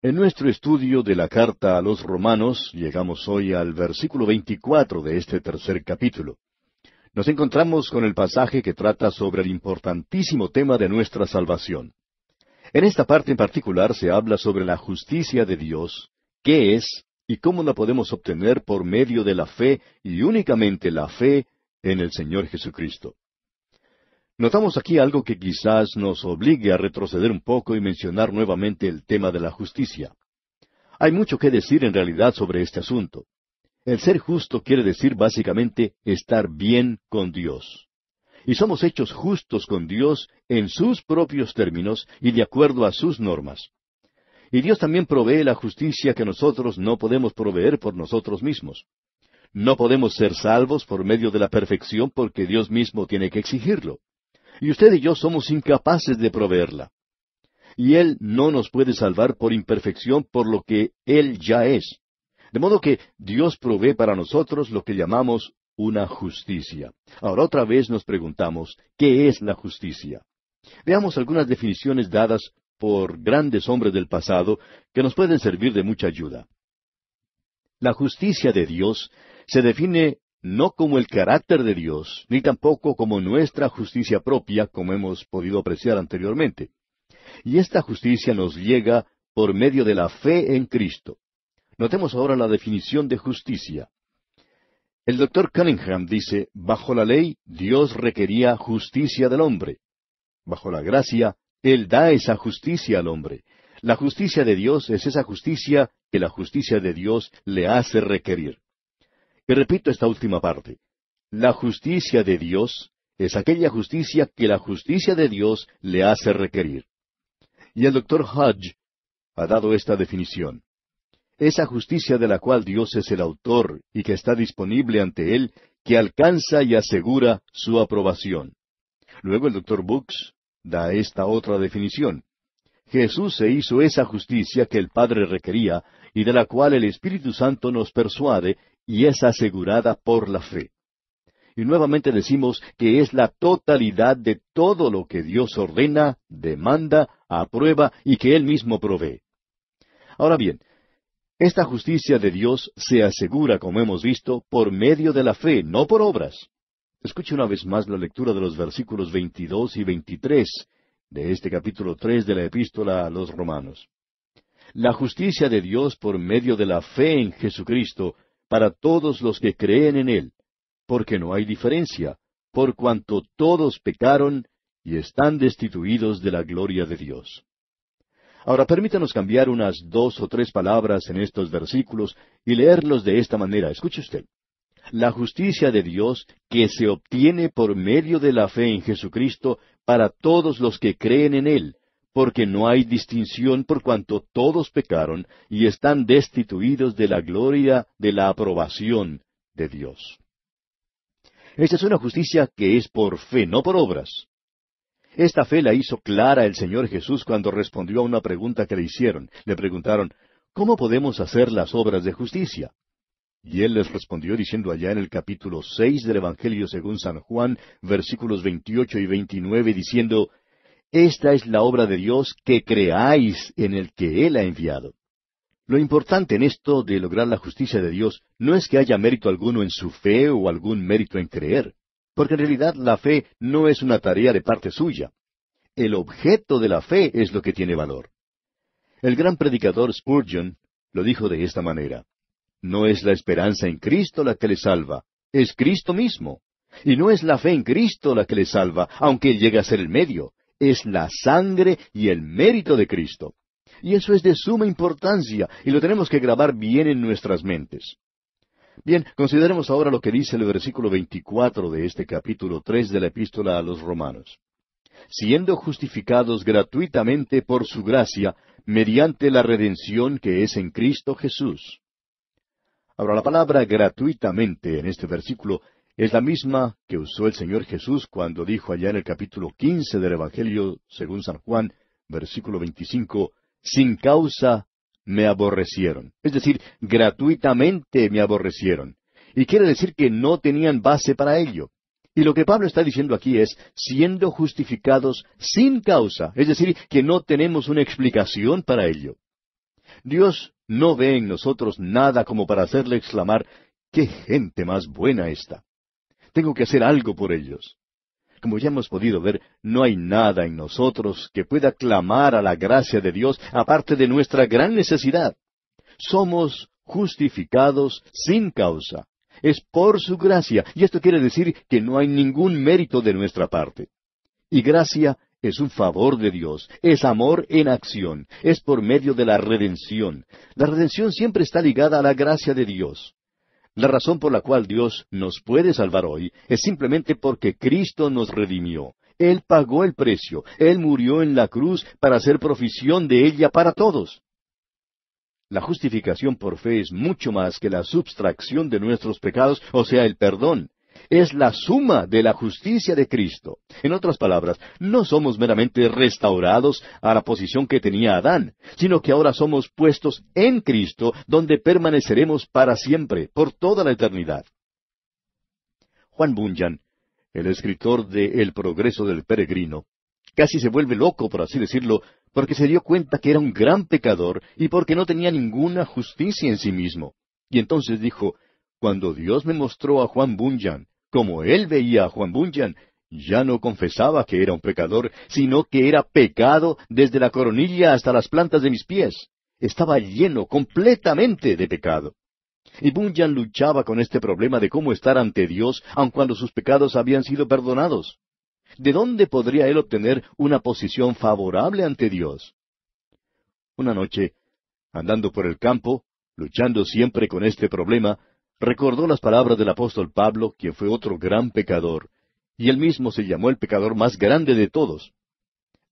En nuestro estudio de la carta a los romanos llegamos hoy al versículo 24 de este tercer capítulo. Nos encontramos con el pasaje que trata sobre el importantísimo tema de nuestra salvación. En esta parte en particular se habla sobre la justicia de Dios, qué es y cómo la podemos obtener por medio de la fe y únicamente la fe en el Señor Jesucristo. Notamos aquí algo que quizás nos obligue a retroceder un poco y mencionar nuevamente el tema de la justicia. Hay mucho que decir en realidad sobre este asunto. El ser justo quiere decir básicamente estar bien con Dios. Y somos hechos justos con Dios en sus propios términos y de acuerdo a sus normas. Y Dios también provee la justicia que nosotros no podemos proveer por nosotros mismos. No podemos ser salvos por medio de la perfección porque Dios mismo tiene que exigirlo y usted y yo somos incapaces de proveerla. Y Él no nos puede salvar por imperfección por lo que Él ya es. De modo que Dios provee para nosotros lo que llamamos una justicia. Ahora otra vez nos preguntamos, ¿qué es la justicia? Veamos algunas definiciones dadas por grandes hombres del pasado que nos pueden servir de mucha ayuda. La justicia de Dios se define no como el carácter de Dios, ni tampoco como nuestra justicia propia, como hemos podido apreciar anteriormente. Y esta justicia nos llega por medio de la fe en Cristo. Notemos ahora la definición de justicia. El doctor Cunningham dice, bajo la ley Dios requería justicia del hombre. Bajo la gracia, Él da esa justicia al hombre. La justicia de Dios es esa justicia que la justicia de Dios le hace requerir. Y repito esta última parte. La justicia de Dios es aquella justicia que la justicia de Dios le hace requerir. Y el doctor Hodge ha dado esta definición. Esa justicia de la cual Dios es el autor y que está disponible ante Él, que alcanza y asegura su aprobación. Luego el doctor Books da esta otra definición. Jesús se hizo esa justicia que el Padre requería y de la cual el Espíritu Santo nos persuade y es asegurada por la fe. Y nuevamente decimos que es la totalidad de todo lo que Dios ordena, demanda, aprueba y que Él mismo provee. Ahora bien, esta justicia de Dios se asegura, como hemos visto, por medio de la fe, no por obras. Escuche una vez más la lectura de los versículos 22 y 23 de este capítulo 3 de la epístola a los romanos. La justicia de Dios por medio de la fe en Jesucristo para todos los que creen en Él, porque no hay diferencia, por cuanto todos pecaron y están destituidos de la gloria de Dios. Ahora permítanos cambiar unas dos o tres palabras en estos versículos y leerlos de esta manera. Escuche usted. La justicia de Dios que se obtiene por medio de la fe en Jesucristo para todos los que creen en Él, porque no hay distinción por cuanto todos pecaron y están destituidos de la gloria de la aprobación de Dios. Esta es una justicia que es por fe, no por obras. Esta fe la hizo clara el Señor Jesús cuando respondió a una pregunta que le hicieron. Le preguntaron, ¿cómo podemos hacer las obras de justicia? Y él les respondió diciendo allá en el capítulo seis del Evangelio según San Juan, versículos veintiocho y veintinueve, diciendo, esta es la obra de Dios que creáis en el que Él ha enviado. Lo importante en esto de lograr la justicia de Dios no es que haya mérito alguno en su fe o algún mérito en creer, porque en realidad la fe no es una tarea de parte suya. El objeto de la fe es lo que tiene valor. El gran predicador Spurgeon lo dijo de esta manera. No es la esperanza en Cristo la que le salva, es Cristo mismo. Y no es la fe en Cristo la que le salva, aunque Él llegue a ser el medio es la sangre y el mérito de Cristo. Y eso es de suma importancia y lo tenemos que grabar bien en nuestras mentes. Bien, consideremos ahora lo que dice el versículo 24 de este capítulo 3 de la epístola a los romanos. Siendo justificados gratuitamente por su gracia, mediante la redención que es en Cristo Jesús. Ahora, la palabra gratuitamente en este versículo es la misma que usó el Señor Jesús cuando dijo allá en el capítulo quince del Evangelio según San Juan, versículo 25: sin causa me aborrecieron. Es decir, gratuitamente me aborrecieron. Y quiere decir que no tenían base para ello. Y lo que Pablo está diciendo aquí es, siendo justificados sin causa, es decir, que no tenemos una explicación para ello. Dios no ve en nosotros nada como para hacerle exclamar, ¡qué gente más buena esta! Tengo que hacer algo por ellos. Como ya hemos podido ver, no hay nada en nosotros que pueda clamar a la gracia de Dios aparte de nuestra gran necesidad. Somos justificados sin causa. Es por su gracia, y esto quiere decir que no hay ningún mérito de nuestra parte. Y gracia es un favor de Dios, es amor en acción, es por medio de la redención. La redención siempre está ligada a la gracia de Dios. La razón por la cual Dios nos puede salvar hoy es simplemente porque Cristo nos redimió. Él pagó el precio, Él murió en la cruz para hacer profisión de ella para todos. La justificación por fe es mucho más que la substracción de nuestros pecados, o sea, el perdón es la suma de la justicia de Cristo. En otras palabras, no somos meramente restaurados a la posición que tenía Adán, sino que ahora somos puestos en Cristo, donde permaneceremos para siempre, por toda la eternidad. Juan Bunyan, el escritor de El progreso del peregrino, casi se vuelve loco, por así decirlo, porque se dio cuenta que era un gran pecador y porque no tenía ninguna justicia en sí mismo. Y entonces dijo, cuando Dios me mostró a Juan Bunyan como él veía a Juan Bunyan, ya no confesaba que era un pecador, sino que era pecado desde la coronilla hasta las plantas de mis pies. Estaba lleno completamente de pecado. Y Bunyan luchaba con este problema de cómo estar ante Dios, aun cuando sus pecados habían sido perdonados. ¿De dónde podría él obtener una posición favorable ante Dios? Una noche, andando por el campo, luchando siempre con este problema, recordó las palabras del apóstol Pablo, quien fue otro gran pecador, y él mismo se llamó el pecador más grande de todos.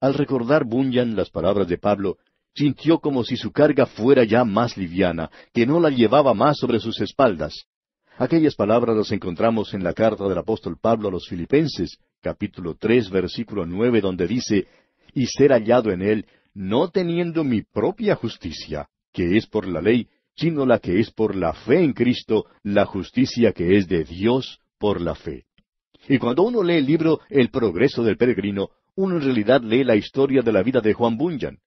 Al recordar Bunyan las palabras de Pablo, sintió como si su carga fuera ya más liviana, que no la llevaba más sobre sus espaldas. Aquellas palabras las encontramos en la carta del apóstol Pablo a los Filipenses, capítulo tres, versículo nueve, donde dice y ser hallado en él, no teniendo mi propia justicia, que es por la ley, sino la que es por la fe en Cristo, la justicia que es de Dios por la fe. Y cuando uno lee el libro El progreso del peregrino, uno en realidad lee la historia de la vida de Juan Bunyan.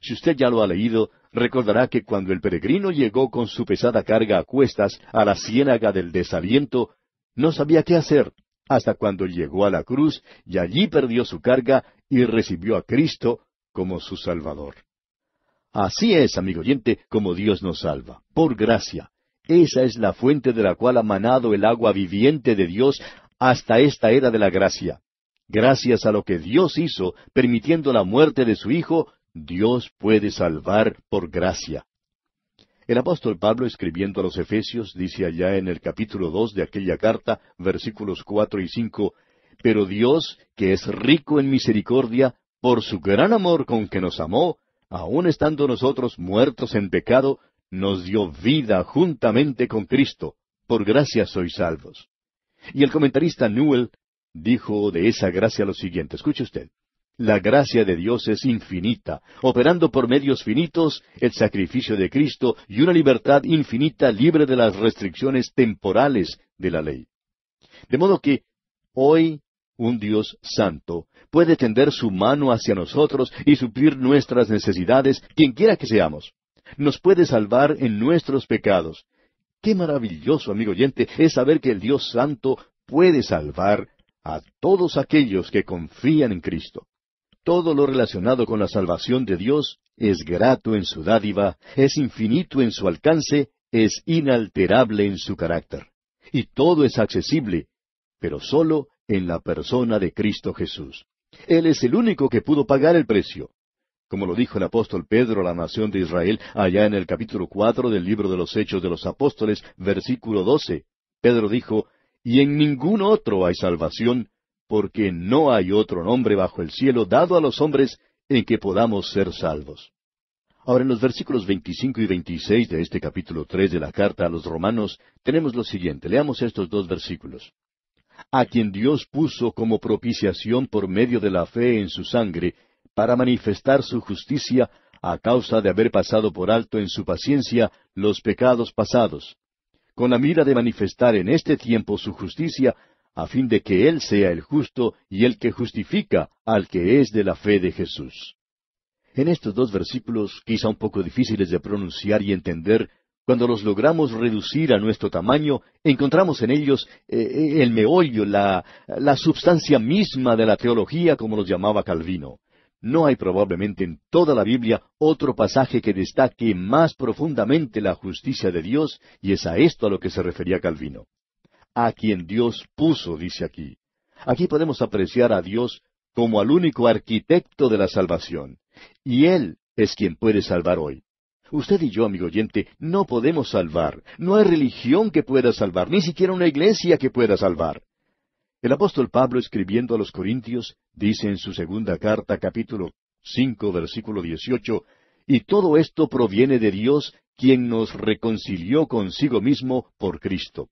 Si usted ya lo ha leído, recordará que cuando el peregrino llegó con su pesada carga a cuestas a la ciénaga del desaliento, no sabía qué hacer, hasta cuando llegó a la cruz y allí perdió su carga y recibió a Cristo como su Salvador. Así es, amigo oyente, como Dios nos salva, por gracia. Esa es la fuente de la cual ha manado el agua viviente de Dios hasta esta era de la gracia. Gracias a lo que Dios hizo, permitiendo la muerte de su Hijo, Dios puede salvar por gracia. El apóstol Pablo, escribiendo a los Efesios, dice allá en el capítulo dos de aquella carta, versículos cuatro y cinco, Pero Dios, que es rico en misericordia, por su gran amor con que nos amó, «Aún estando nosotros muertos en pecado, nos dio vida juntamente con Cristo. Por gracia sois salvos. Y el comentarista Newell dijo de esa gracia lo siguiente, escuche usted. La gracia de Dios es infinita, operando por medios finitos el sacrificio de Cristo y una libertad infinita libre de las restricciones temporales de la ley. De modo que hoy un Dios santo, puede tender su mano hacia nosotros y suplir nuestras necesidades, quienquiera que seamos. Nos puede salvar en nuestros pecados. Qué maravilloso, amigo oyente, es saber que el Dios santo puede salvar a todos aquellos que confían en Cristo. Todo lo relacionado con la salvación de Dios es grato en su dádiva, es infinito en su alcance, es inalterable en su carácter. Y todo es accesible, pero solo en la persona de Cristo Jesús. Él es el único que pudo pagar el precio. Como lo dijo el apóstol Pedro a la nación de Israel allá en el capítulo cuatro del libro de los Hechos de los Apóstoles, versículo doce, Pedro dijo, Y en ningún otro hay salvación, porque no hay otro nombre bajo el cielo dado a los hombres en que podamos ser salvos. Ahora en los versículos 25 y 26 de este capítulo 3 de la carta a los romanos tenemos lo siguiente, leamos estos dos versículos a quien Dios puso como propiciación por medio de la fe en su sangre, para manifestar su justicia a causa de haber pasado por alto en su paciencia los pecados pasados, con la mira de manifestar en este tiempo su justicia, a fin de que Él sea el justo y el que justifica al que es de la fe de Jesús. En estos dos versículos, quizá un poco difíciles de pronunciar y entender, cuando los logramos reducir a nuestro tamaño, encontramos en ellos eh, eh, el meollo, la, la substancia misma de la teología, como los llamaba Calvino. No hay probablemente en toda la Biblia otro pasaje que destaque más profundamente la justicia de Dios, y es a esto a lo que se refería Calvino. A quien Dios puso, dice aquí. Aquí podemos apreciar a Dios como al único arquitecto de la salvación, y Él es quien puede salvar hoy. Usted y yo, amigo oyente, no podemos salvar. No hay religión que pueda salvar, ni siquiera una iglesia que pueda salvar. El apóstol Pablo, escribiendo a los Corintios, dice en su segunda carta, capítulo cinco, versículo dieciocho, y todo esto proviene de Dios, quien nos reconcilió consigo mismo por Cristo.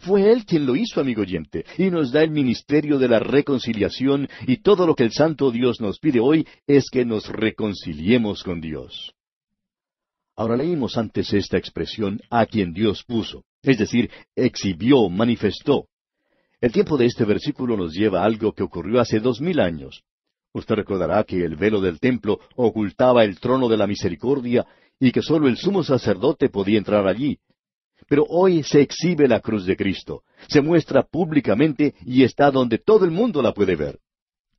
Fue Él quien lo hizo, amigo oyente, y nos da el ministerio de la reconciliación, y todo lo que el Santo Dios nos pide hoy es que nos reconciliemos con Dios. Ahora leímos antes esta expresión a quien Dios puso, es decir, exhibió, manifestó. El tiempo de este versículo nos lleva a algo que ocurrió hace dos mil años. Usted recordará que el velo del templo ocultaba el trono de la misericordia y que sólo el sumo sacerdote podía entrar allí. Pero hoy se exhibe la cruz de Cristo, se muestra públicamente y está donde todo el mundo la puede ver.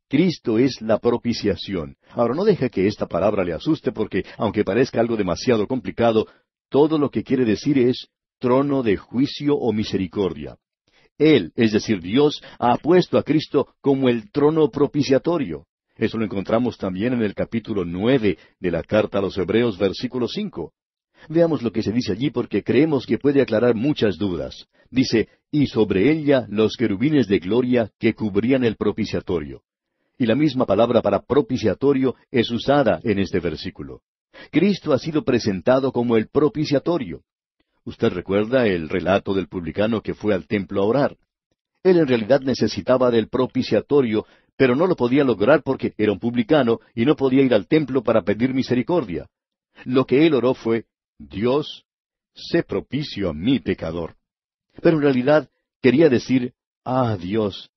Cristo es la propiciación. Ahora no deje que esta palabra le asuste porque, aunque parezca algo demasiado complicado, todo lo que quiere decir es trono de juicio o misericordia. Él, es decir, Dios, ha puesto a Cristo como el trono propiciatorio. Eso lo encontramos también en el capítulo nueve de la carta a los Hebreos, versículo cinco. Veamos lo que se dice allí porque creemos que puede aclarar muchas dudas. Dice, y sobre ella los querubines de gloria que cubrían el propiciatorio. Y la misma palabra para propiciatorio es usada en este versículo. Cristo ha sido presentado como el propiciatorio. Usted recuerda el relato del publicano que fue al templo a orar. Él en realidad necesitaba del propiciatorio, pero no lo podía lograr porque era un publicano y no podía ir al templo para pedir misericordia. Lo que él oró fue, Dios, sé propicio a mi pecador. Pero en realidad quería decir, Ah, Dios,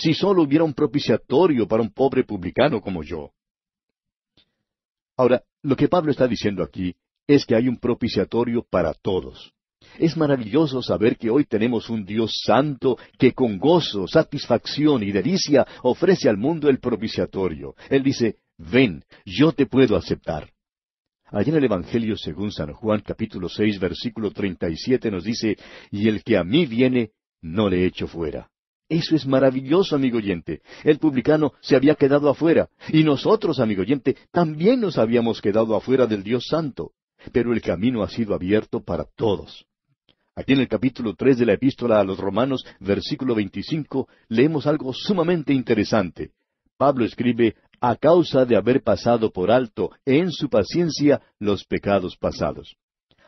si solo hubiera un propiciatorio para un pobre publicano como yo. Ahora, lo que Pablo está diciendo aquí es que hay un propiciatorio para todos. Es maravilloso saber que hoy tenemos un Dios santo que con gozo, satisfacción y delicia ofrece al mundo el propiciatorio. Él dice, ven, yo te puedo aceptar. Allí en el Evangelio según San Juan capítulo seis versículo treinta y siete nos dice, y el que a mí viene, no le echo fuera. Eso es maravilloso, amigo oyente. El publicano se había quedado afuera, y nosotros, amigo oyente, también nos habíamos quedado afuera del Dios Santo. Pero el camino ha sido abierto para todos. Aquí en el capítulo tres de la Epístola a los Romanos, versículo veinticinco, leemos algo sumamente interesante. Pablo escribe a causa de haber pasado por alto en su paciencia los pecados pasados.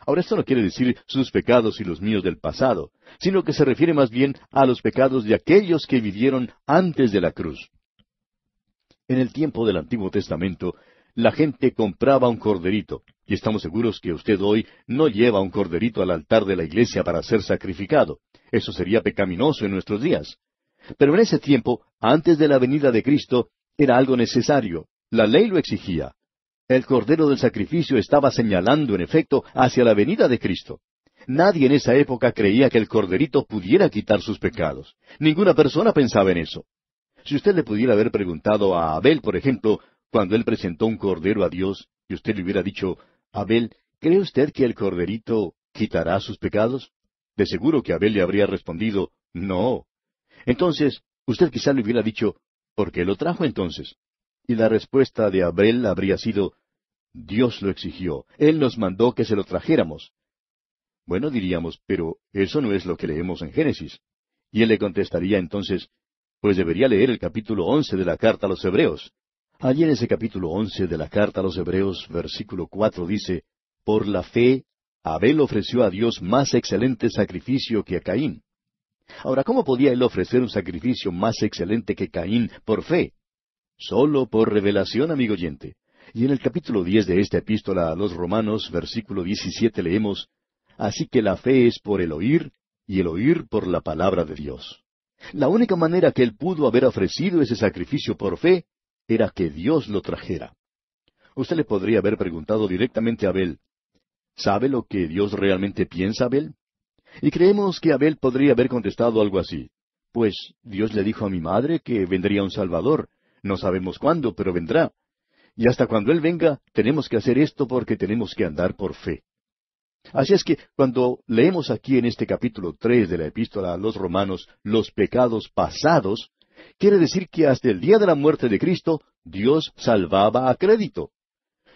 Ahora esto no quiere decir sus pecados y los míos del pasado, sino que se refiere más bien a los pecados de aquellos que vivieron antes de la cruz. En el tiempo del Antiguo Testamento, la gente compraba un corderito, y estamos seguros que usted hoy no lleva un corderito al altar de la iglesia para ser sacrificado. Eso sería pecaminoso en nuestros días. Pero en ese tiempo, antes de la venida de Cristo, era algo necesario. La ley lo exigía. El cordero del sacrificio estaba señalando, en efecto, hacia la venida de Cristo. Nadie en esa época creía que el corderito pudiera quitar sus pecados. Ninguna persona pensaba en eso. Si usted le pudiera haber preguntado a Abel, por ejemplo, cuando él presentó un cordero a Dios, y usted le hubiera dicho, Abel, ¿cree usted que el corderito quitará sus pecados? De seguro que Abel le habría respondido, no. Entonces, usted quizá le hubiera dicho, ¿por qué lo trajo entonces? Y la respuesta de Abel habría sido, Dios lo exigió, Él nos mandó que se lo trajéramos. Bueno, diríamos, pero eso no es lo que leemos en Génesis. Y él le contestaría entonces, pues debería leer el capítulo once de la carta a los Hebreos. Allí en ese capítulo once de la carta a los Hebreos, versículo cuatro dice, Por la fe, Abel ofreció a Dios más excelente sacrificio que a Caín. Ahora, ¿cómo podía él ofrecer un sacrificio más excelente que Caín por fe? Solo por revelación, amigo oyente. Y en el capítulo diez de esta epístola a los Romanos, versículo diecisiete, leemos Así que la fe es por el oír, y el oír por la palabra de Dios. La única manera que él pudo haber ofrecido ese sacrificio por fe era que Dios lo trajera. Usted le podría haber preguntado directamente a Abel, ¿sabe lo que Dios realmente piensa, Abel? Y creemos que Abel podría haber contestado algo así, pues Dios le dijo a mi madre que vendría un Salvador, no sabemos cuándo, pero vendrá. Y hasta cuando Él venga, tenemos que hacer esto porque tenemos que andar por fe. Así es que cuando leemos aquí en este capítulo tres de la epístola a los romanos los pecados pasados, quiere decir que hasta el día de la muerte de Cristo Dios salvaba a crédito.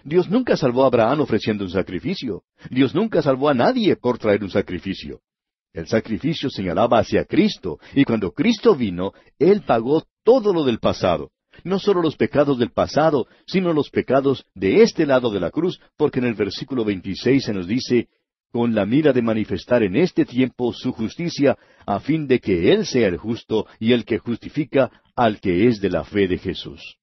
Dios nunca salvó a Abraham ofreciendo un sacrificio. Dios nunca salvó a nadie por traer un sacrificio. El sacrificio señalaba hacia Cristo, y cuando Cristo vino, Él pagó todo lo del pasado no solo los pecados del pasado, sino los pecados de este lado de la cruz, porque en el versículo 26 se nos dice, con la mira de manifestar en este tiempo su justicia, a fin de que Él sea el justo y el que justifica al que es de la fe de Jesús.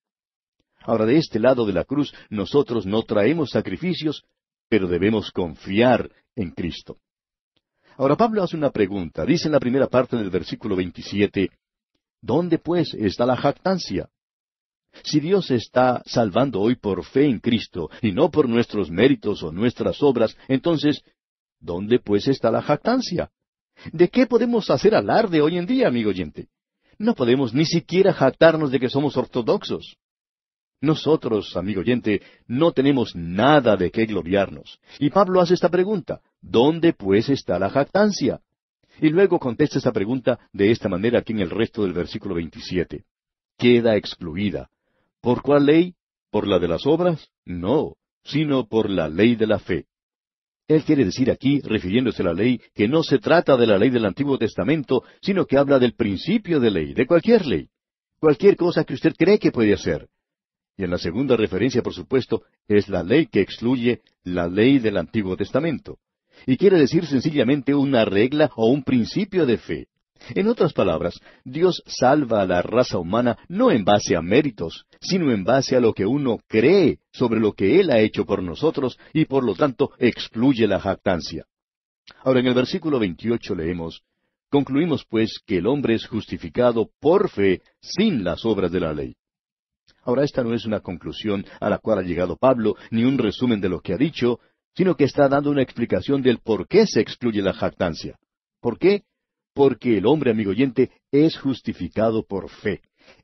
Ahora de este lado de la cruz nosotros no traemos sacrificios, pero debemos confiar en Cristo. Ahora Pablo hace una pregunta, dice en la primera parte del versículo 27, ¿Dónde pues está la jactancia? Si Dios está salvando hoy por fe en Cristo y no por nuestros méritos o nuestras obras, entonces, ¿dónde pues está la jactancia? ¿De qué podemos hacer alarde hoy en día, amigo oyente? No podemos ni siquiera jactarnos de que somos ortodoxos. Nosotros, amigo oyente, no tenemos nada de qué gloriarnos. Y Pablo hace esta pregunta, ¿dónde pues está la jactancia? Y luego contesta esta pregunta de esta manera aquí en el resto del versículo 27. Queda excluida, ¿Por cuál ley? ¿Por la de las obras? No, sino por la ley de la fe. Él quiere decir aquí, refiriéndose a la ley, que no se trata de la ley del Antiguo Testamento, sino que habla del principio de ley, de cualquier ley, cualquier cosa que usted cree que puede hacer. Y en la segunda referencia, por supuesto, es la ley que excluye la ley del Antiguo Testamento. Y quiere decir sencillamente una regla o un principio de fe. En otras palabras, Dios salva a la raza humana no en base a méritos, sino en base a lo que uno cree sobre lo que Él ha hecho por nosotros y por lo tanto excluye la jactancia. Ahora en el versículo 28 leemos, Concluimos pues que el hombre es justificado por fe sin las obras de la ley. Ahora esta no es una conclusión a la cual ha llegado Pablo, ni un resumen de lo que ha dicho, sino que está dando una explicación del por qué se excluye la jactancia. ¿Por qué? porque el hombre, amigo oyente, es justificado por fe.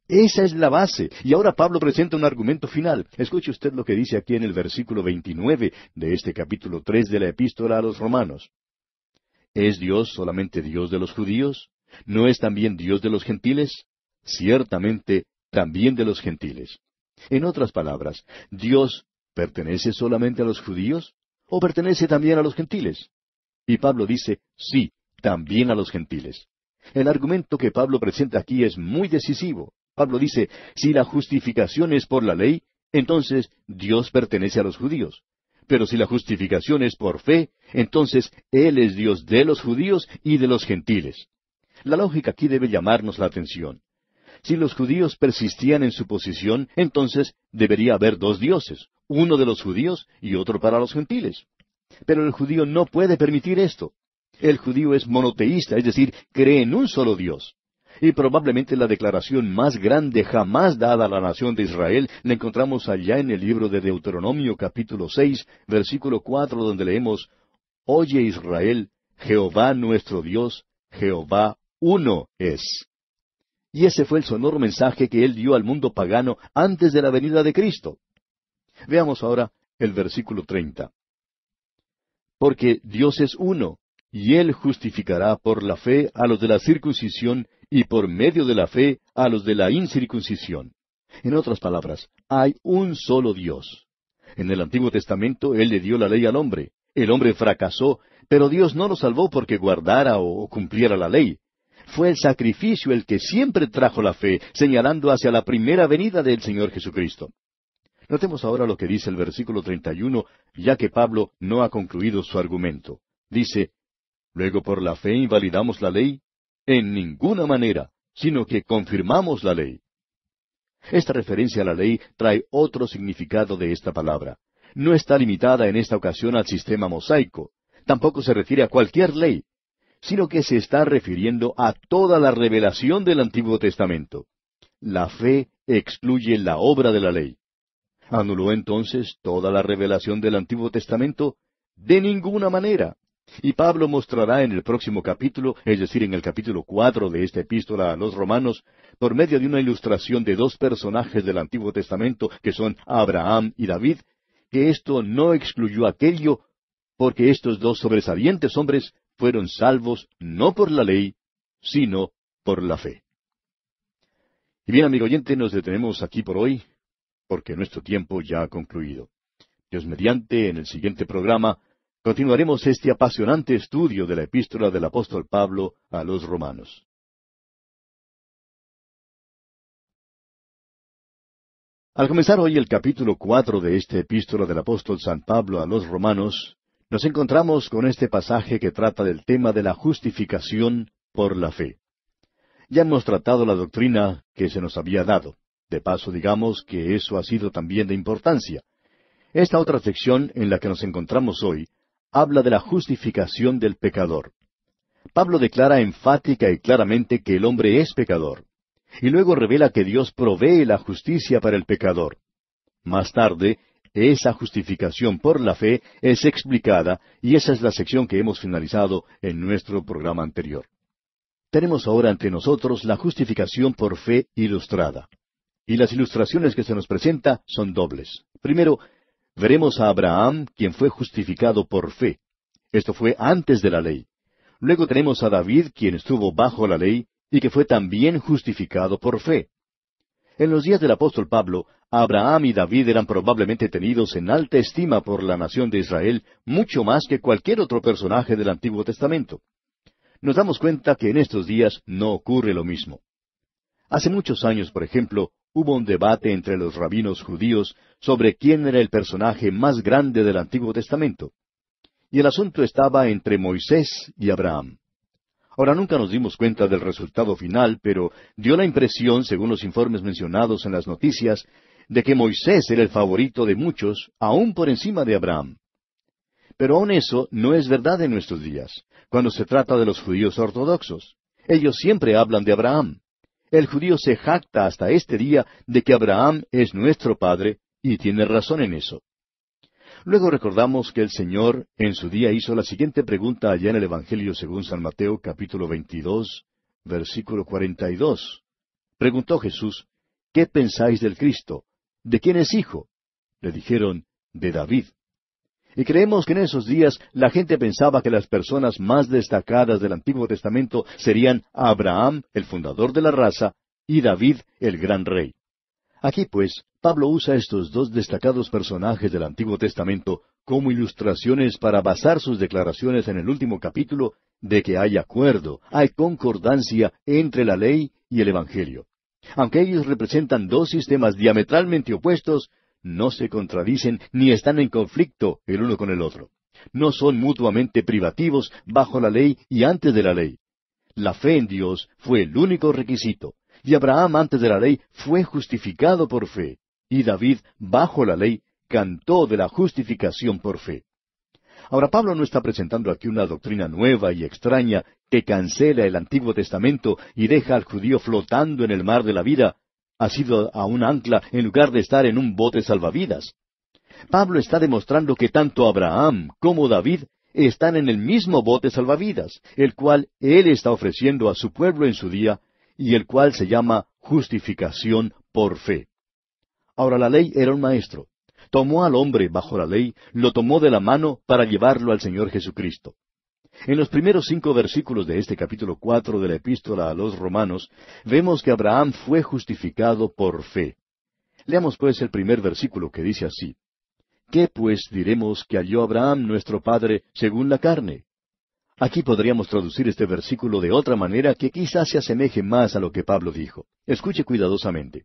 Esa es la base. Y ahora Pablo presenta un argumento final. Escuche usted lo que dice aquí en el versículo 29 de este capítulo 3 de la epístola a los romanos. ¿Es Dios solamente Dios de los judíos? ¿No es también Dios de los gentiles? Ciertamente, también de los gentiles. En otras palabras, ¿Dios pertenece solamente a los judíos? ¿O pertenece también a los gentiles? Y Pablo dice, sí, también a los gentiles. El argumento que Pablo presenta aquí es muy decisivo. Pablo dice, si la justificación es por la ley, entonces Dios pertenece a los judíos. Pero si la justificación es por fe, entonces Él es Dios de los judíos y de los gentiles. La lógica aquí debe llamarnos la atención. Si los judíos persistían en su posición, entonces debería haber dos dioses, uno de los judíos y otro para los gentiles. Pero el judío no puede permitir esto. El judío es monoteísta, es decir, cree en un solo Dios. Y probablemente la declaración más grande jamás dada a la nación de Israel la encontramos allá en el libro de Deuteronomio capítulo seis, versículo cuatro, donde leemos Oye Israel, Jehová nuestro Dios, Jehová uno es. Y ese fue el sonoro mensaje que él dio al mundo pagano antes de la venida de Cristo. Veamos ahora el versículo 30. Porque Dios es uno, y él justificará por la fe a los de la circuncisión y por medio de la fe a los de la incircuncisión. En otras palabras, hay un solo Dios. En el Antiguo Testamento Él le dio la ley al hombre. El hombre fracasó, pero Dios no lo salvó porque guardara o cumpliera la ley. Fue el sacrificio el que siempre trajo la fe, señalando hacia la primera venida del Señor Jesucristo. Notemos ahora lo que dice el versículo 31, ya que Pablo no ha concluido su argumento. Dice, Luego por la fe invalidamos la ley? En ninguna manera, sino que confirmamos la ley. Esta referencia a la ley trae otro significado de esta palabra. No está limitada en esta ocasión al sistema mosaico, tampoco se refiere a cualquier ley, sino que se está refiriendo a toda la revelación del Antiguo Testamento. La fe excluye la obra de la ley. ¿Anuló entonces toda la revelación del Antiguo Testamento? De ninguna manera. Y Pablo mostrará en el próximo capítulo, es decir, en el capítulo cuatro de esta epístola a los romanos, por medio de una ilustración de dos personajes del Antiguo Testamento, que son Abraham y David, que esto no excluyó aquello, porque estos dos sobresalientes hombres fueron salvos no por la ley, sino por la fe. Y bien, amigo oyente, nos detenemos aquí por hoy, porque nuestro tiempo ya ha concluido. Dios mediante, en el siguiente programa, Continuaremos este apasionante estudio de la epístola del apóstol Pablo a los romanos. Al comenzar hoy el capítulo cuatro de esta epístola del apóstol San Pablo a los romanos, nos encontramos con este pasaje que trata del tema de la justificación por la fe. Ya hemos tratado la doctrina que se nos había dado. De paso, digamos que eso ha sido también de importancia. Esta otra sección en la que nos encontramos hoy habla de la justificación del pecador. Pablo declara enfática y claramente que el hombre es pecador, y luego revela que Dios provee la justicia para el pecador. Más tarde, esa justificación por la fe es explicada, y esa es la sección que hemos finalizado en nuestro programa anterior. Tenemos ahora ante nosotros la justificación por fe ilustrada. Y las ilustraciones que se nos presenta son dobles. Primero, veremos a Abraham, quien fue justificado por fe. Esto fue antes de la ley. Luego tenemos a David, quien estuvo bajo la ley y que fue también justificado por fe. En los días del apóstol Pablo, Abraham y David eran probablemente tenidos en alta estima por la nación de Israel mucho más que cualquier otro personaje del Antiguo Testamento. Nos damos cuenta que en estos días no ocurre lo mismo. Hace muchos años, por ejemplo, hubo un debate entre los rabinos judíos sobre quién era el personaje más grande del Antiguo Testamento. Y el asunto estaba entre Moisés y Abraham. Ahora nunca nos dimos cuenta del resultado final, pero dio la impresión, según los informes mencionados en las noticias, de que Moisés era el favorito de muchos, aún por encima de Abraham. Pero aun eso no es verdad en nuestros días, cuando se trata de los judíos ortodoxos. Ellos siempre hablan de Abraham. El judío se jacta hasta este día de que Abraham es nuestro Padre, y tiene razón en eso. Luego recordamos que el Señor en su día hizo la siguiente pregunta allá en el Evangelio según San Mateo capítulo 22, versículo 42. Preguntó Jesús, ¿qué pensáis del Cristo? ¿De quién es hijo? Le dijeron, de David. Y creemos que en esos días la gente pensaba que las personas más destacadas del Antiguo Testamento serían Abraham, el fundador de la raza, y David, el gran rey. Aquí pues, Pablo usa estos dos destacados personajes del Antiguo Testamento como ilustraciones para basar sus declaraciones en el último capítulo de que hay acuerdo, hay concordancia entre la ley y el Evangelio. Aunque ellos representan dos sistemas diametralmente opuestos, no se contradicen ni están en conflicto el uno con el otro. No son mutuamente privativos bajo la ley y antes de la ley. La fe en Dios fue el único requisito, y Abraham antes de la ley fue justificado por fe, y David bajo la ley cantó de la justificación por fe. Ahora Pablo no está presentando aquí una doctrina nueva y extraña que cancela el Antiguo Testamento y deja al judío flotando en el mar de la vida, ha sido a un ancla en lugar de estar en un bote salvavidas. Pablo está demostrando que tanto Abraham como David están en el mismo bote salvavidas, el cual él está ofreciendo a su pueblo en su día, y el cual se llama justificación por fe. Ahora la ley era un maestro. Tomó al hombre bajo la ley, lo tomó de la mano para llevarlo al Señor Jesucristo. En los primeros cinco versículos de este capítulo cuatro de la epístola a los romanos, vemos que Abraham fue justificado por fe. Leamos pues el primer versículo que dice así. ¿Qué pues diremos que halló Abraham nuestro Padre según la carne? Aquí podríamos traducir este versículo de otra manera que quizás se asemeje más a lo que Pablo dijo. Escuche cuidadosamente.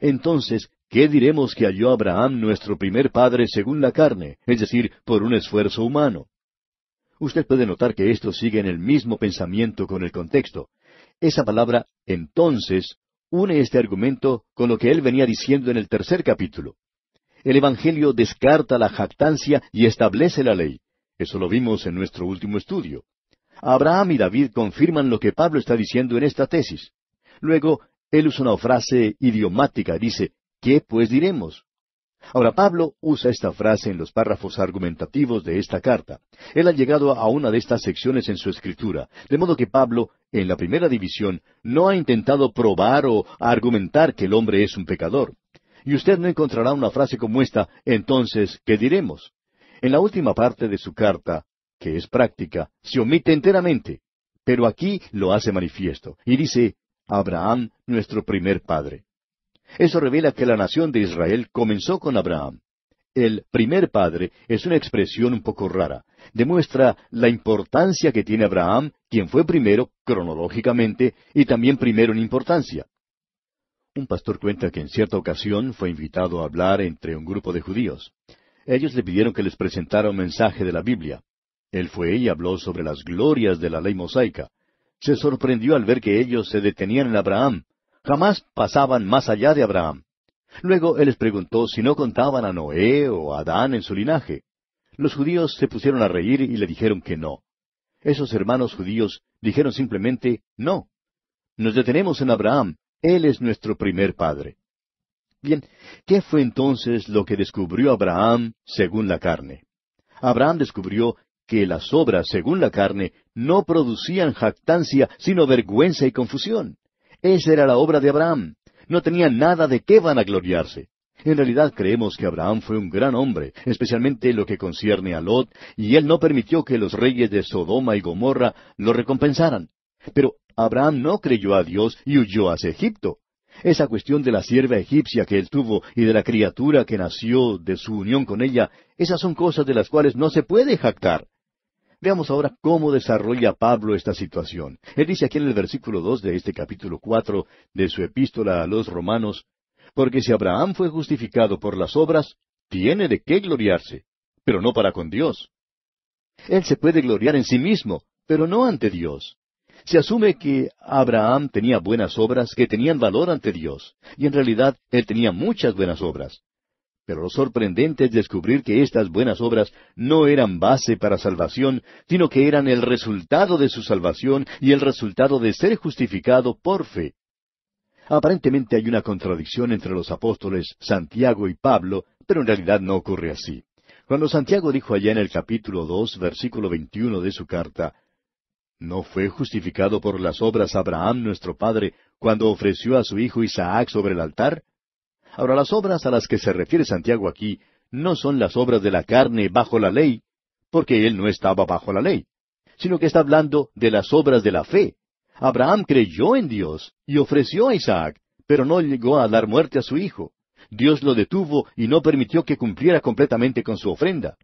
Entonces, ¿qué diremos que halló Abraham nuestro primer padre según la carne, es decir, por un esfuerzo humano? Usted puede notar que esto sigue en el mismo pensamiento con el contexto. Esa palabra entonces une este argumento con lo que él venía diciendo en el tercer capítulo. El Evangelio descarta la jactancia y establece la ley. Eso lo vimos en nuestro último estudio. Abraham y David confirman lo que Pablo está diciendo en esta tesis. Luego, él usa una frase idiomática, y dice, ¿qué pues diremos? Ahora, Pablo usa esta frase en los párrafos argumentativos de esta carta. Él ha llegado a una de estas secciones en su escritura, de modo que Pablo, en la primera división, no ha intentado probar o argumentar que el hombre es un pecador. Y usted no encontrará una frase como esta, entonces, ¿qué diremos? En la última parte de su carta, que es práctica, se omite enteramente, pero aquí lo hace manifiesto, y dice, Abraham, nuestro primer padre. Eso revela que la nación de Israel comenzó con Abraham. El primer padre es una expresión un poco rara. Demuestra la importancia que tiene Abraham, quien fue primero cronológicamente y también primero en importancia. Un pastor cuenta que en cierta ocasión fue invitado a hablar entre un grupo de judíos. Ellos le pidieron que les presentara un mensaje de la Biblia. Él fue y habló sobre las glorias de la ley mosaica. Se sorprendió al ver que ellos se detenían en Abraham, jamás pasaban más allá de Abraham. Luego él les preguntó si no contaban a Noé o a Adán en su linaje. Los judíos se pusieron a reír y le dijeron que no. Esos hermanos judíos dijeron simplemente no. Nos detenemos en Abraham, él es nuestro primer padre. Bien, ¿qué fue entonces lo que descubrió Abraham según la carne? Abraham descubrió que las obras según la carne no producían jactancia, sino vergüenza y confusión. Esa era la obra de Abraham. No tenía nada de qué van a gloriarse. En realidad creemos que Abraham fue un gran hombre, especialmente lo que concierne a Lot, y él no permitió que los reyes de Sodoma y Gomorra lo recompensaran. Pero Abraham no creyó a Dios y huyó hacia Egipto. Esa cuestión de la sierva egipcia que él tuvo y de la criatura que nació de su unión con ella, esas son cosas de las cuales no se puede jactar. Veamos ahora cómo desarrolla Pablo esta situación. Él dice aquí en el versículo dos de este capítulo cuatro de su epístola a los romanos, porque si Abraham fue justificado por las obras, tiene de qué gloriarse, pero no para con Dios. Él se puede gloriar en sí mismo, pero no ante Dios. Se asume que Abraham tenía buenas obras que tenían valor ante Dios, y en realidad él tenía muchas buenas obras. Pero lo sorprendente es descubrir que estas buenas obras no eran base para salvación, sino que eran el resultado de su salvación y el resultado de ser justificado por fe. Aparentemente hay una contradicción entre los apóstoles Santiago y Pablo, pero en realidad no ocurre así. Cuando Santiago dijo allá en el capítulo dos, versículo veintiuno de su carta, ¿No fue justificado por las obras Abraham nuestro padre cuando ofreció a su hijo Isaac sobre el altar? Ahora las obras a las que se refiere Santiago aquí no son las obras de la carne bajo la ley, porque él no estaba bajo la ley, sino que está hablando de las obras de la fe. Abraham creyó en Dios y ofreció a Isaac, pero no llegó a dar muerte a su hijo. Dios lo detuvo y no permitió que cumpliera completamente con su ofrenda.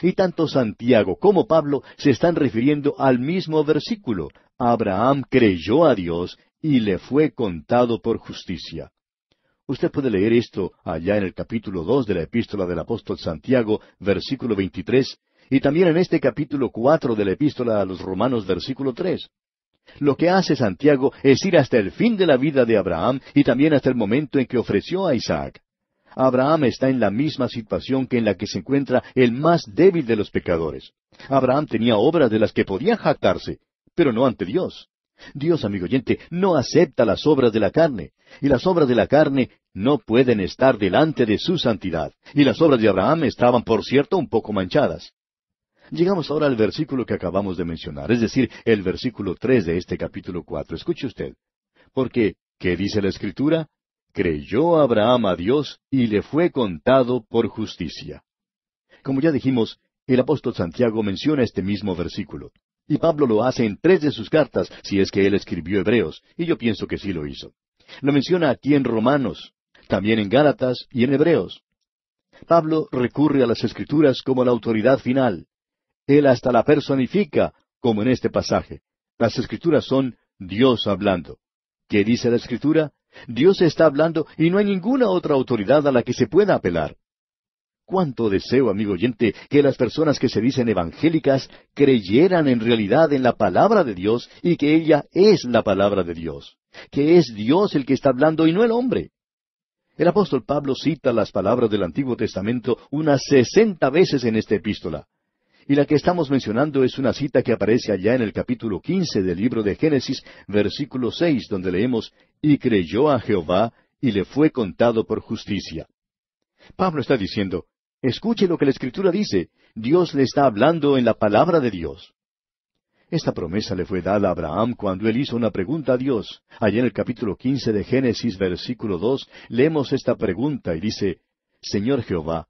Y tanto Santiago como Pablo se están refiriendo al mismo versículo. Abraham creyó a Dios y le fue contado por justicia. Usted puede leer esto allá en el capítulo dos de la Epístola del Apóstol Santiago, versículo veintitrés, y también en este capítulo cuatro de la Epístola a los Romanos, versículo tres. Lo que hace Santiago es ir hasta el fin de la vida de Abraham y también hasta el momento en que ofreció a Isaac. Abraham está en la misma situación que en la que se encuentra el más débil de los pecadores. Abraham tenía obras de las que podía jactarse, pero no ante Dios. Dios, amigo oyente, no acepta las obras de la carne. Y las obras de la carne no pueden estar delante de su santidad. Y las obras de Abraham estaban, por cierto, un poco manchadas. Llegamos ahora al versículo que acabamos de mencionar, es decir, el versículo tres de este capítulo cuatro. Escuche usted. Porque, ¿qué dice la Escritura? Creyó Abraham a Dios y le fue contado por justicia. Como ya dijimos, el apóstol Santiago menciona este mismo versículo. Y Pablo lo hace en tres de sus cartas, si es que él escribió Hebreos, y yo pienso que sí lo hizo. Lo menciona aquí en Romanos, también en Gálatas y en Hebreos. Pablo recurre a las Escrituras como la autoridad final. Él hasta la personifica, como en este pasaje. Las Escrituras son Dios hablando. ¿Qué dice la Escritura? Dios está hablando y no hay ninguna otra autoridad a la que se pueda apelar. Cuánto deseo, amigo oyente, que las personas que se dicen evangélicas creyeran en realidad en la palabra de Dios y que ella es la palabra de Dios que es Dios el que está hablando y no el hombre. El apóstol Pablo cita las palabras del Antiguo Testamento unas sesenta veces en esta epístola. Y la que estamos mencionando es una cita que aparece allá en el capítulo quince del libro de Génesis, versículo seis, donde leemos Y creyó a Jehová, y le fue contado por justicia. Pablo está diciendo Escuche lo que la Escritura dice, Dios le está hablando en la palabra de Dios. Esta promesa le fue dada a Abraham cuando él hizo una pregunta a Dios. Allá en el capítulo quince de Génesis, versículo dos, leemos esta pregunta y dice, Señor Jehová,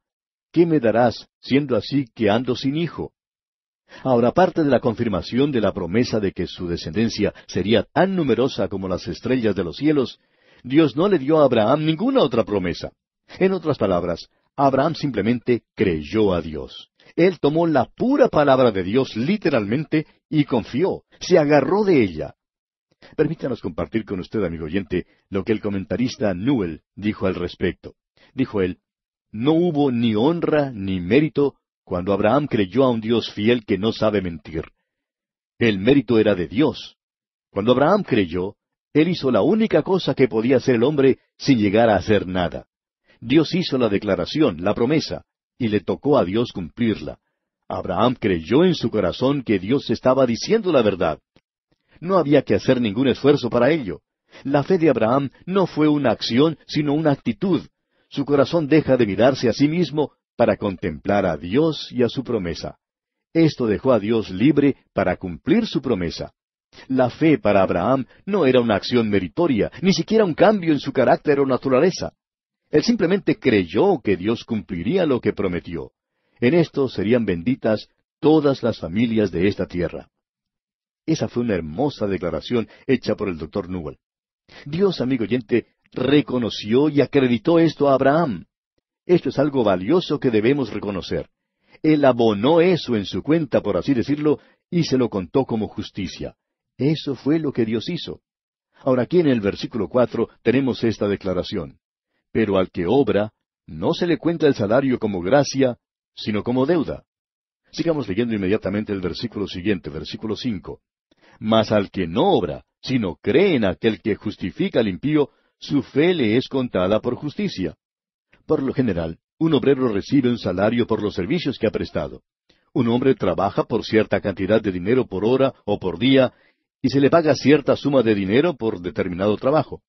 ¿qué me darás, siendo así que ando sin hijo? Ahora, aparte de la confirmación de la promesa de que su descendencia sería tan numerosa como las estrellas de los cielos, Dios no le dio a Abraham ninguna otra promesa. En otras palabras, Abraham simplemente creyó a Dios. Él tomó la pura palabra de Dios literalmente y confió, se agarró de ella. Permítanos compartir con usted, amigo oyente, lo que el comentarista Newell dijo al respecto. Dijo él, No hubo ni honra ni mérito cuando Abraham creyó a un Dios fiel que no sabe mentir. El mérito era de Dios. Cuando Abraham creyó, él hizo la única cosa que podía hacer el hombre sin llegar a hacer nada. Dios hizo la declaración, la promesa, y le tocó a Dios cumplirla. Abraham creyó en su corazón que Dios estaba diciendo la verdad. No había que hacer ningún esfuerzo para ello. La fe de Abraham no fue una acción, sino una actitud. Su corazón deja de mirarse a sí mismo para contemplar a Dios y a su promesa. Esto dejó a Dios libre para cumplir su promesa. La fe para Abraham no era una acción meritoria, ni siquiera un cambio en su carácter o naturaleza. Él simplemente creyó que Dios cumpliría lo que prometió. En esto serían benditas todas las familias de esta tierra. Esa fue una hermosa declaración hecha por el doctor Newell. Dios, amigo oyente, reconoció y acreditó esto a Abraham. Esto es algo valioso que debemos reconocer. Él abonó eso en su cuenta, por así decirlo, y se lo contó como justicia. Eso fue lo que Dios hizo. Ahora aquí en el versículo cuatro tenemos esta declaración pero al que obra no se le cuenta el salario como gracia, sino como deuda. Sigamos leyendo inmediatamente el versículo siguiente, versículo 5. Mas al que no obra, sino cree en aquel que justifica al impío, su fe le es contada por justicia. Por lo general, un obrero recibe un salario por los servicios que ha prestado. Un hombre trabaja por cierta cantidad de dinero por hora o por día y se le paga cierta suma de dinero por determinado trabajo.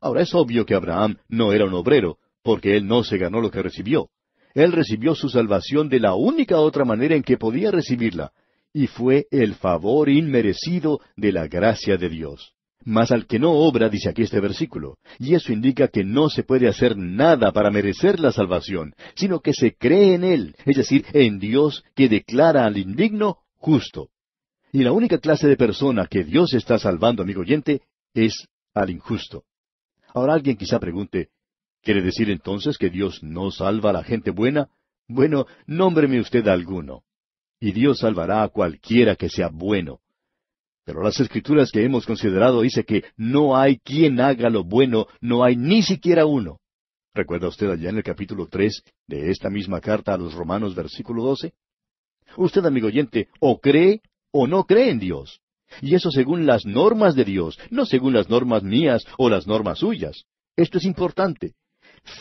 Ahora es obvio que Abraham no era un obrero, porque él no se ganó lo que recibió. Él recibió su salvación de la única otra manera en que podía recibirla, y fue el favor inmerecido de la gracia de Dios. Mas al que no obra, dice aquí este versículo, y eso indica que no se puede hacer nada para merecer la salvación, sino que se cree en Él, es decir, en Dios que declara al indigno justo. Y la única clase de persona que Dios está salvando, amigo oyente, es al injusto. Ahora alguien quizá pregunte, ¿quiere decir entonces que Dios no salva a la gente buena? Bueno, nómbreme usted alguno. Y Dios salvará a cualquiera que sea bueno. Pero las escrituras que hemos considerado dice que no hay quien haga lo bueno, no hay ni siquiera uno. ¿Recuerda usted allá en el capítulo tres de esta misma carta a los Romanos, versículo doce? Usted, amigo oyente, o cree o no cree en Dios y eso según las normas de Dios, no según las normas mías o las normas suyas. Esto es importante.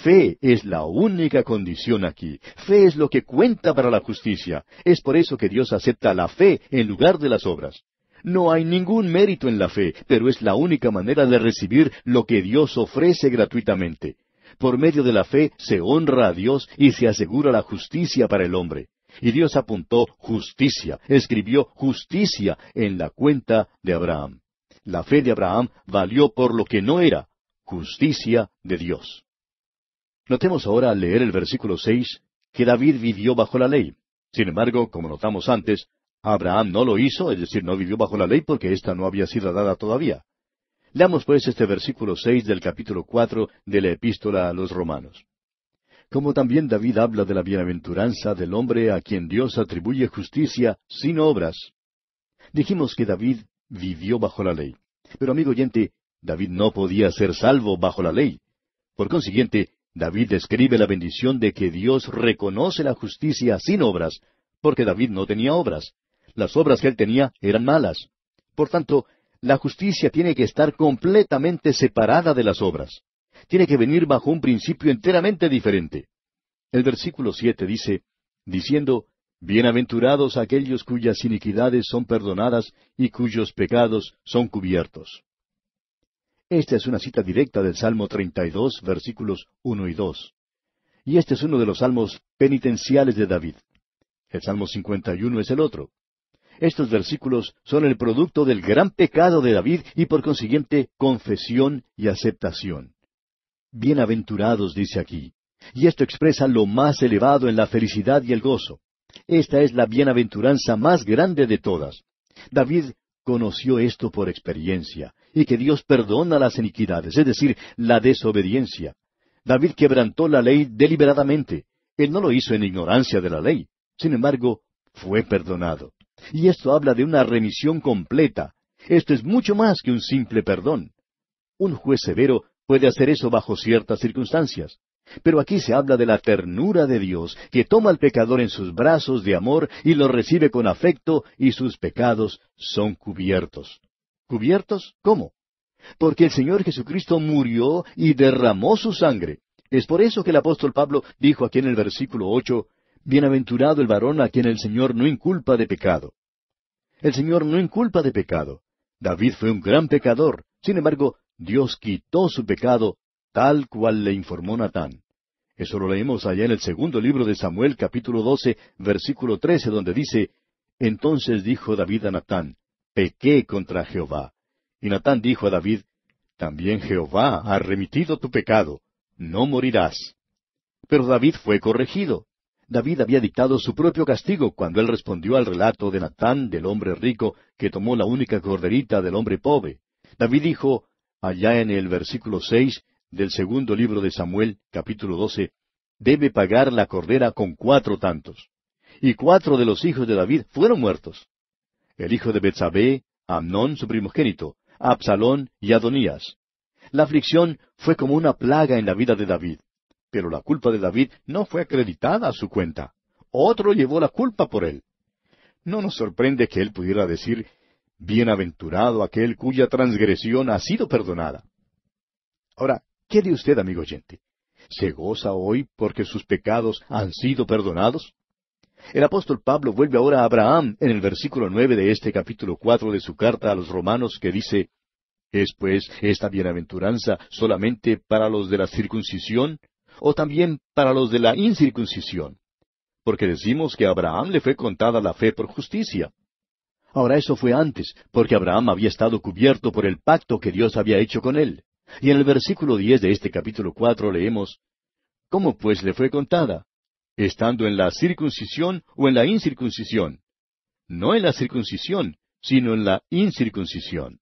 Fe es la única condición aquí. Fe es lo que cuenta para la justicia. Es por eso que Dios acepta la fe en lugar de las obras. No hay ningún mérito en la fe, pero es la única manera de recibir lo que Dios ofrece gratuitamente. Por medio de la fe se honra a Dios y se asegura la justicia para el hombre. Y Dios apuntó justicia, escribió justicia en la cuenta de Abraham. La fe de Abraham valió por lo que no era, justicia de Dios. Notemos ahora al leer el versículo 6 que David vivió bajo la ley. Sin embargo, como notamos antes, Abraham no lo hizo, es decir, no vivió bajo la ley porque ésta no había sido dada todavía. Leamos pues este versículo 6 del capítulo 4 de la Epístola a los Romanos como también David habla de la bienaventuranza del hombre a quien Dios atribuye justicia sin obras. Dijimos que David vivió bajo la ley. Pero amigo oyente, David no podía ser salvo bajo la ley. Por consiguiente, David describe la bendición de que Dios reconoce la justicia sin obras, porque David no tenía obras. Las obras que él tenía eran malas. Por tanto, la justicia tiene que estar completamente separada de las obras tiene que venir bajo un principio enteramente diferente. El versículo siete dice, diciendo, Bienaventurados aquellos cuyas iniquidades son perdonadas y cuyos pecados son cubiertos. Esta es una cita directa del Salmo 32, versículos 1 y 2. Y este es uno de los salmos penitenciales de David. El Salmo 51 es el otro. Estos versículos son el producto del gran pecado de David y por consiguiente confesión y aceptación. Bienaventurados dice aquí. Y esto expresa lo más elevado en la felicidad y el gozo. Esta es la bienaventuranza más grande de todas. David conoció esto por experiencia, y que Dios perdona las iniquidades, es decir, la desobediencia. David quebrantó la ley deliberadamente. Él no lo hizo en ignorancia de la ley. Sin embargo, fue perdonado. Y esto habla de una remisión completa. Esto es mucho más que un simple perdón. Un juez severo puede hacer eso bajo ciertas circunstancias. Pero aquí se habla de la ternura de Dios, que toma al pecador en sus brazos de amor y lo recibe con afecto y sus pecados son cubiertos. ¿Cubiertos? ¿Cómo? Porque el Señor Jesucristo murió y derramó su sangre. Es por eso que el apóstol Pablo dijo aquí en el versículo ocho Bienaventurado el varón a quien el Señor no inculpa de pecado. El Señor no inculpa de pecado. David fue un gran pecador. Sin embargo, Dios quitó su pecado tal cual le informó Natán. Eso lo leemos allá en el segundo libro de Samuel capítulo 12 versículo 13 donde dice, Entonces dijo David a Natán, pequé contra Jehová. Y Natán dijo a David, También Jehová ha remitido tu pecado, no morirás. Pero David fue corregido. David había dictado su propio castigo cuando él respondió al relato de Natán del hombre rico que tomó la única corderita del hombre pobre. David dijo, allá en el versículo seis del segundo libro de Samuel, capítulo doce, debe pagar la cordera con cuatro tantos. Y cuatro de los hijos de David fueron muertos. El hijo de Betsabé, Amnón su primogénito, Absalón y Adonías. La aflicción fue como una plaga en la vida de David, pero la culpa de David no fue acreditada a su cuenta. Otro llevó la culpa por él. No nos sorprende que él pudiera decir Bienaventurado aquel cuya transgresión ha sido perdonada. Ahora, ¿qué de usted, amigo oyente? ¿Se goza hoy porque sus pecados han sido perdonados? El apóstol Pablo vuelve ahora a Abraham en el versículo nueve de este capítulo cuatro de su carta a los romanos que dice ¿Es pues esta bienaventuranza solamente para los de la circuncisión o también para los de la incircuncisión? Porque decimos que a Abraham le fue contada la fe por justicia. Ahora eso fue antes, porque Abraham había estado cubierto por el pacto que Dios había hecho con él. Y en el versículo diez de este capítulo cuatro leemos ¿Cómo pues le fue contada? ¿Estando en la circuncisión o en la incircuncisión? No en la circuncisión, sino en la incircuncisión.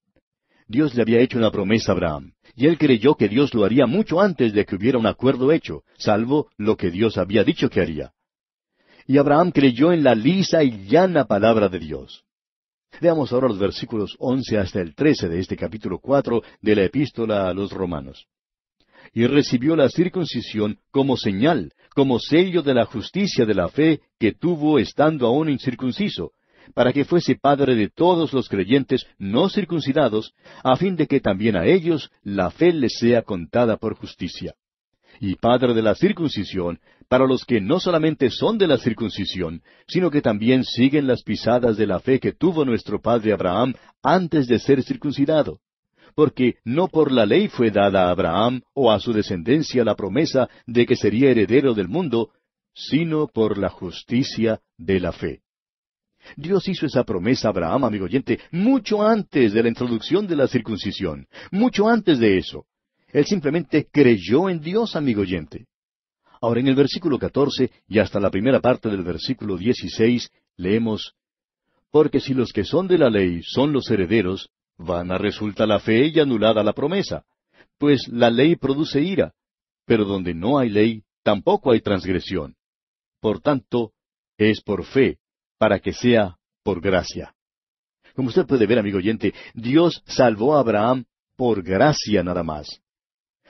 Dios le había hecho una promesa a Abraham, y él creyó que Dios lo haría mucho antes de que hubiera un acuerdo hecho, salvo lo que Dios había dicho que haría. Y Abraham creyó en la lisa y llana palabra de Dios. Veamos ahora los versículos once hasta el trece de este capítulo cuatro de la Epístola a los Romanos. Y recibió la circuncisión como señal, como sello de la justicia de la fe que tuvo estando aún incircunciso, para que fuese padre de todos los creyentes no circuncidados, a fin de que también a ellos la fe les sea contada por justicia y padre de la circuncisión, para los que no solamente son de la circuncisión, sino que también siguen las pisadas de la fe que tuvo nuestro padre Abraham antes de ser circuncidado. Porque no por la ley fue dada a Abraham o a su descendencia la promesa de que sería heredero del mundo, sino por la justicia de la fe. Dios hizo esa promesa a Abraham, amigo oyente, mucho antes de la introducción de la circuncisión, mucho antes de eso. Él simplemente creyó en Dios, amigo oyente. Ahora, en el versículo 14 y hasta la primera parte del versículo 16, leemos, Porque si los que son de la ley son los herederos, van a resulta la fe y anulada la promesa, pues la ley produce ira, pero donde no hay ley, tampoco hay transgresión. Por tanto, es por fe, para que sea por gracia. Como usted puede ver, amigo oyente, Dios salvó a Abraham por gracia nada más.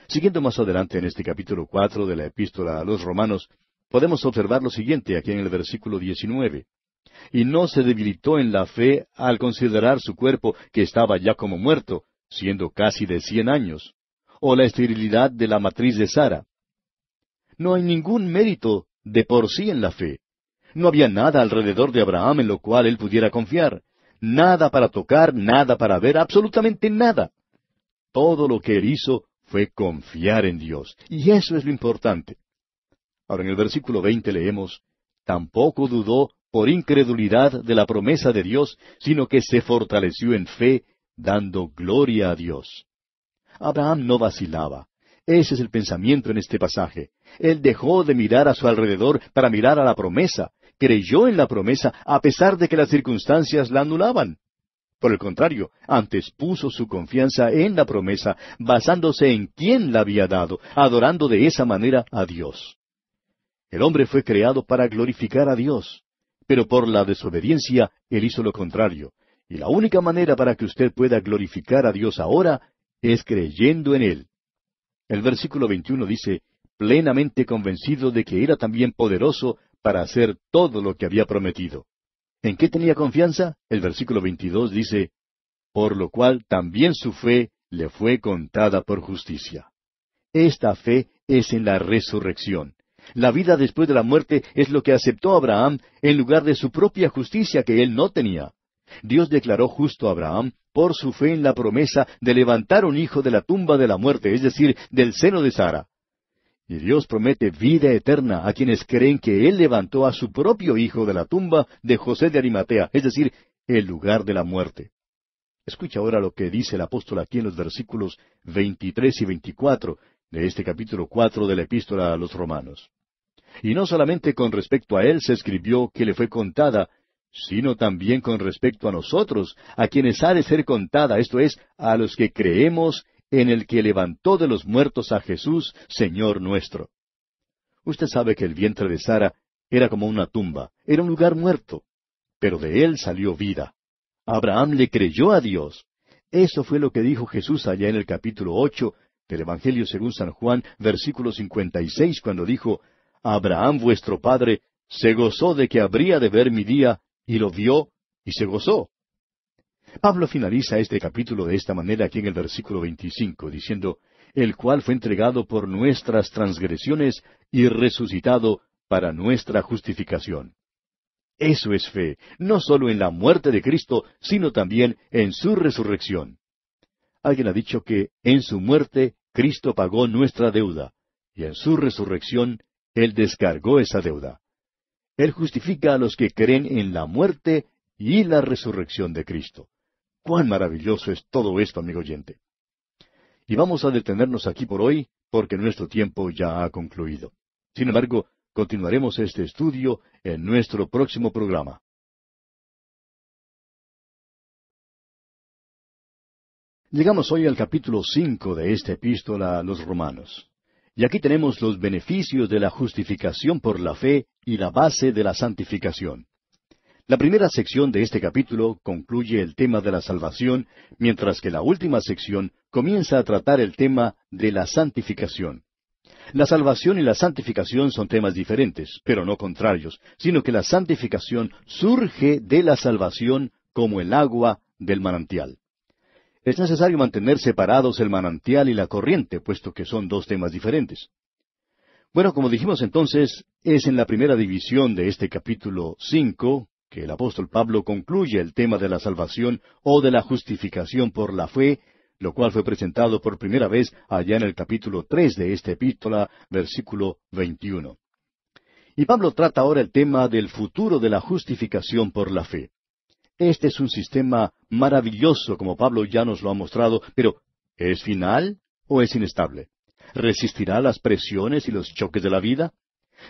Siguiendo más adelante en este capítulo cuatro de la Epístola a los Romanos, podemos observar lo siguiente aquí en el versículo diecinueve. Y no se debilitó en la fe al considerar su cuerpo que estaba ya como muerto, siendo casi de cien años, o la esterilidad de la matriz de Sara. No hay ningún mérito de por sí en la fe. No había nada alrededor de Abraham en lo cual él pudiera confiar. Nada para tocar, nada para ver, absolutamente nada. Todo lo que él hizo fue confiar en Dios. Y eso es lo importante. Ahora en el versículo 20 leemos, Tampoco dudó por incredulidad de la promesa de Dios, sino que se fortaleció en fe, dando gloria a Dios. Abraham no vacilaba. Ese es el pensamiento en este pasaje. Él dejó de mirar a su alrededor para mirar a la promesa. Creyó en la promesa a pesar de que las circunstancias la anulaban. Por el contrario, antes puso su confianza en la promesa, basándose en quien la había dado, adorando de esa manera a Dios. El hombre fue creado para glorificar a Dios, pero por la desobediencia él hizo lo contrario. Y la única manera para que usted pueda glorificar a Dios ahora es creyendo en Él. El versículo 21 dice, plenamente convencido de que era también poderoso para hacer todo lo que había prometido. ¿En qué tenía confianza? El versículo 22 dice, por lo cual también su fe le fue contada por justicia. Esta fe es en la resurrección. La vida después de la muerte es lo que aceptó Abraham en lugar de su propia justicia que él no tenía. Dios declaró justo a Abraham por su fe en la promesa de levantar un hijo de la tumba de la muerte, es decir, del seno de Sara. Y Dios promete vida eterna a quienes creen que Él levantó a su propio hijo de la tumba de José de Arimatea, es decir, el lugar de la muerte. Escucha ahora lo que dice el apóstol aquí en los versículos 23 y 24 de este capítulo 4 de la epístola a los romanos. Y no solamente con respecto a Él se escribió que le fue contada, sino también con respecto a nosotros, a quienes ha de ser contada, esto es, a los que creemos en el que levantó de los muertos a Jesús, Señor nuestro. Usted sabe que el vientre de Sara era como una tumba, era un lugar muerto, pero de él salió vida. Abraham le creyó a Dios. Eso fue lo que dijo Jesús allá en el capítulo ocho del Evangelio según San Juan, versículo cincuenta y seis, cuando dijo Abraham vuestro padre se gozó de que habría de ver mi día, y lo vio, y se gozó. Pablo finaliza este capítulo de esta manera aquí en el versículo 25, diciendo, el cual fue entregado por nuestras transgresiones y resucitado para nuestra justificación. Eso es fe, no solo en la muerte de Cristo, sino también en su resurrección. Alguien ha dicho que en su muerte Cristo pagó nuestra deuda, y en su resurrección Él descargó esa deuda. Él justifica a los que creen en la muerte y la resurrección de Cristo. Cuán maravilloso es todo esto, amigo oyente. Y vamos a detenernos aquí por hoy, porque nuestro tiempo ya ha concluido. Sin embargo, continuaremos este estudio en nuestro próximo programa. Llegamos hoy al capítulo cinco de esta epístola a los romanos. Y aquí tenemos los beneficios de la justificación por la fe y la base de la santificación. La primera sección de este capítulo concluye el tema de la salvación, mientras que la última sección comienza a tratar el tema de la santificación. La salvación y la santificación son temas diferentes, pero no contrarios, sino que la santificación surge de la salvación como el agua del manantial. Es necesario mantener separados el manantial y la corriente, puesto que son dos temas diferentes. Bueno, como dijimos entonces, es en la primera división de este capítulo cinco el apóstol Pablo concluye el tema de la salvación o de la justificación por la fe, lo cual fue presentado por primera vez allá en el capítulo tres de esta epístola, versículo 21. Y Pablo trata ahora el tema del futuro de la justificación por la fe. Este es un sistema maravilloso, como Pablo ya nos lo ha mostrado, pero ¿es final o es inestable? ¿Resistirá las presiones y los choques de la vida?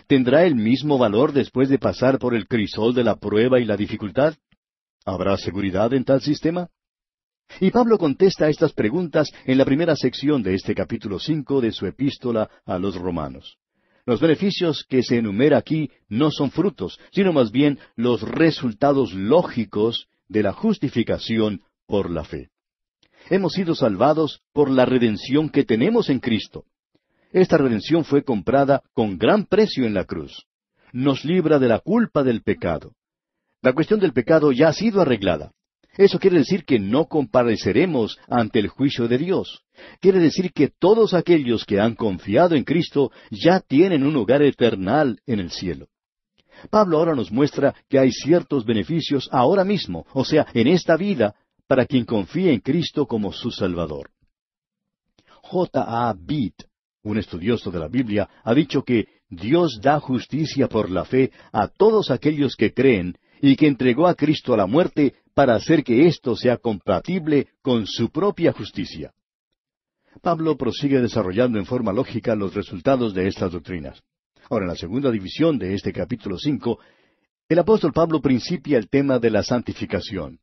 ¿Tendrá el mismo valor después de pasar por el crisol de la prueba y la dificultad? ¿Habrá seguridad en tal sistema? Y Pablo contesta estas preguntas en la primera sección de este capítulo 5 de su epístola a los romanos. Los beneficios que se enumera aquí no son frutos, sino más bien los resultados lógicos de la justificación por la fe. Hemos sido salvados por la redención que tenemos en Cristo. Esta redención fue comprada con gran precio en la cruz. Nos libra de la culpa del pecado. La cuestión del pecado ya ha sido arreglada. Eso quiere decir que no compareceremos ante el juicio de Dios. Quiere decir que todos aquellos que han confiado en Cristo ya tienen un hogar eternal en el cielo. Pablo ahora nos muestra que hay ciertos beneficios ahora mismo, o sea, en esta vida, para quien confía en Cristo como su Salvador. J. A. Un estudioso de la Biblia ha dicho que Dios da justicia por la fe a todos aquellos que creen y que entregó a Cristo a la muerte para hacer que esto sea compatible con su propia justicia. Pablo prosigue desarrollando en forma lógica los resultados de estas doctrinas. Ahora, en la segunda división de este capítulo 5, el apóstol Pablo principia el tema de la santificación.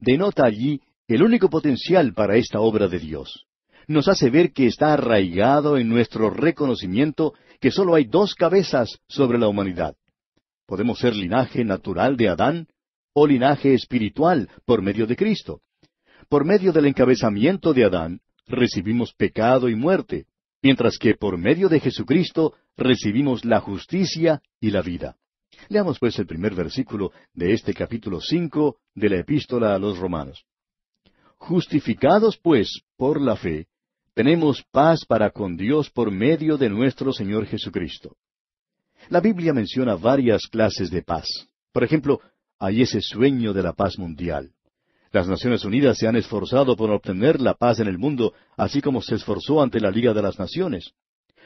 Denota allí el único potencial para esta obra de Dios nos hace ver que está arraigado en nuestro reconocimiento que sólo hay dos cabezas sobre la humanidad. Podemos ser linaje natural de Adán o linaje espiritual por medio de Cristo. Por medio del encabezamiento de Adán recibimos pecado y muerte, mientras que por medio de Jesucristo recibimos la justicia y la vida. Leamos pues el primer versículo de este capítulo cinco de la Epístola a los Romanos. Justificados pues por la fe, tenemos paz para con Dios por medio de nuestro Señor Jesucristo. La Biblia menciona varias clases de paz. Por ejemplo, hay ese sueño de la paz mundial. Las Naciones Unidas se han esforzado por obtener la paz en el mundo, así como se esforzó ante la Liga de las Naciones.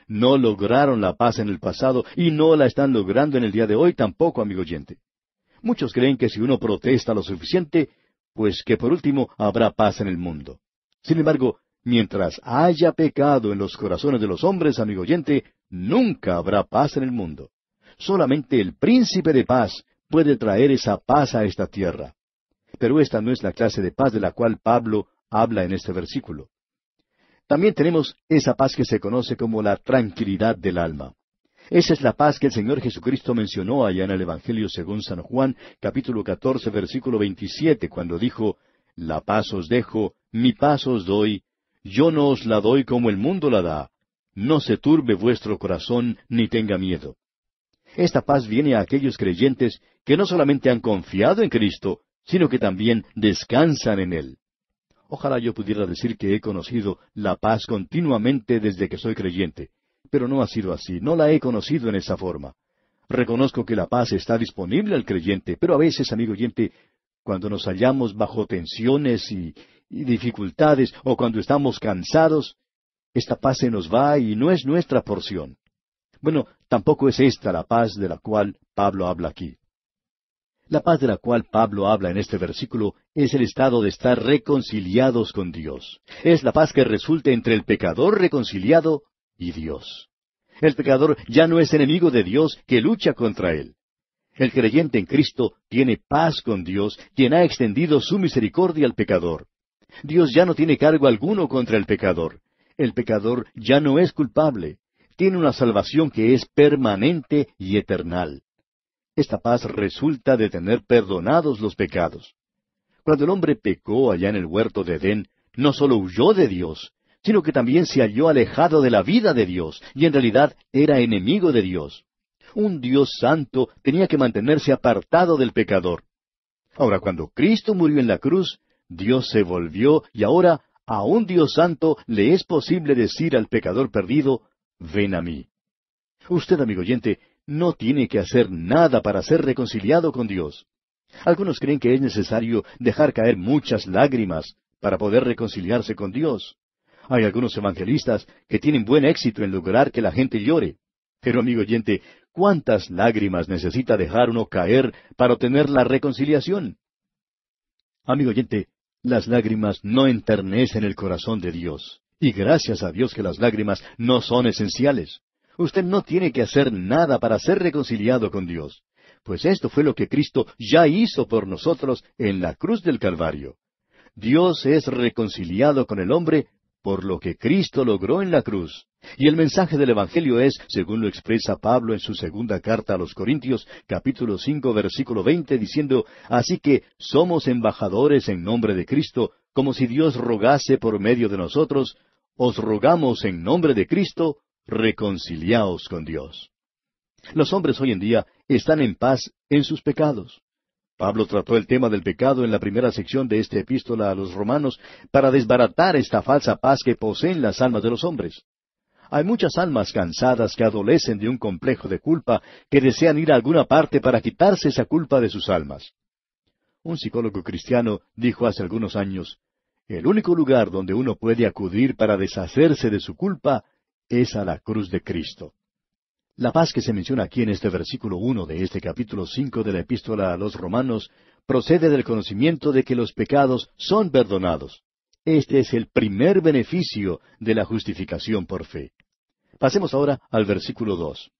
No lograron la paz en el pasado y no la están logrando en el día de hoy tampoco, amigo oyente. Muchos creen que si uno protesta lo suficiente, pues que por último habrá paz en el mundo. Sin embargo, Mientras haya pecado en los corazones de los hombres, amigo oyente, nunca habrá paz en el mundo. Solamente el príncipe de paz puede traer esa paz a esta tierra. Pero esta no es la clase de paz de la cual Pablo habla en este versículo. También tenemos esa paz que se conoce como la tranquilidad del alma. Esa es la paz que el Señor Jesucristo mencionó allá en el Evangelio según San Juan, capítulo 14, versículo 27, cuando dijo, La paz os dejo, mi paz os doy, yo no os la doy como el mundo la da. No se turbe vuestro corazón ni tenga miedo. Esta paz viene a aquellos creyentes que no solamente han confiado en Cristo, sino que también descansan en Él. Ojalá yo pudiera decir que he conocido la paz continuamente desde que soy creyente, pero no ha sido así, no la he conocido en esa forma. Reconozco que la paz está disponible al creyente, pero a veces, amigo oyente, cuando nos hallamos bajo tensiones y, dificultades o cuando estamos cansados, esta paz se nos va y no es nuestra porción. Bueno, tampoco es esta la paz de la cual Pablo habla aquí. La paz de la cual Pablo habla en este versículo es el estado de estar reconciliados con Dios. Es la paz que resulta entre el pecador reconciliado y Dios. El pecador ya no es enemigo de Dios que lucha contra él. El creyente en Cristo tiene paz con Dios, quien ha extendido su misericordia al pecador. Dios ya no tiene cargo alguno contra el pecador. El pecador ya no es culpable. Tiene una salvación que es permanente y eternal. Esta paz resulta de tener perdonados los pecados. Cuando el hombre pecó allá en el huerto de Edén, no solo huyó de Dios, sino que también se halló alejado de la vida de Dios, y en realidad era enemigo de Dios. Un Dios santo tenía que mantenerse apartado del pecador. Ahora, cuando Cristo murió en la cruz, Dios se volvió y ahora a un Dios santo le es posible decir al pecador perdido, ven a mí. Usted, amigo oyente, no tiene que hacer nada para ser reconciliado con Dios. Algunos creen que es necesario dejar caer muchas lágrimas para poder reconciliarse con Dios. Hay algunos evangelistas que tienen buen éxito en lograr que la gente llore. Pero, amigo oyente, ¿cuántas lágrimas necesita dejar uno caer para obtener la reconciliación? Amigo oyente, las lágrimas no enternecen el corazón de Dios. Y gracias a Dios que las lágrimas no son esenciales. Usted no tiene que hacer nada para ser reconciliado con Dios. Pues esto fue lo que Cristo ya hizo por nosotros en la cruz del Calvario. Dios es reconciliado con el hombre por lo que Cristo logró en la cruz. Y el mensaje del Evangelio es, según lo expresa Pablo en su segunda carta a los Corintios, capítulo cinco, versículo veinte, diciendo, Así que somos embajadores en nombre de Cristo, como si Dios rogase por medio de nosotros, os rogamos en nombre de Cristo, reconciliaos con Dios. Los hombres hoy en día están en paz en sus pecados. Pablo trató el tema del pecado en la primera sección de esta epístola a los romanos para desbaratar esta falsa paz que poseen las almas de los hombres. Hay muchas almas cansadas que adolecen de un complejo de culpa, que desean ir a alguna parte para quitarse esa culpa de sus almas. Un psicólogo cristiano dijo hace algunos años, el único lugar donde uno puede acudir para deshacerse de su culpa es a la cruz de Cristo. La paz que se menciona aquí en este versículo uno de este capítulo cinco de la Epístola a los Romanos procede del conocimiento de que los pecados son perdonados. Este es el primer beneficio de la justificación por fe. Pasemos ahora al versículo dos.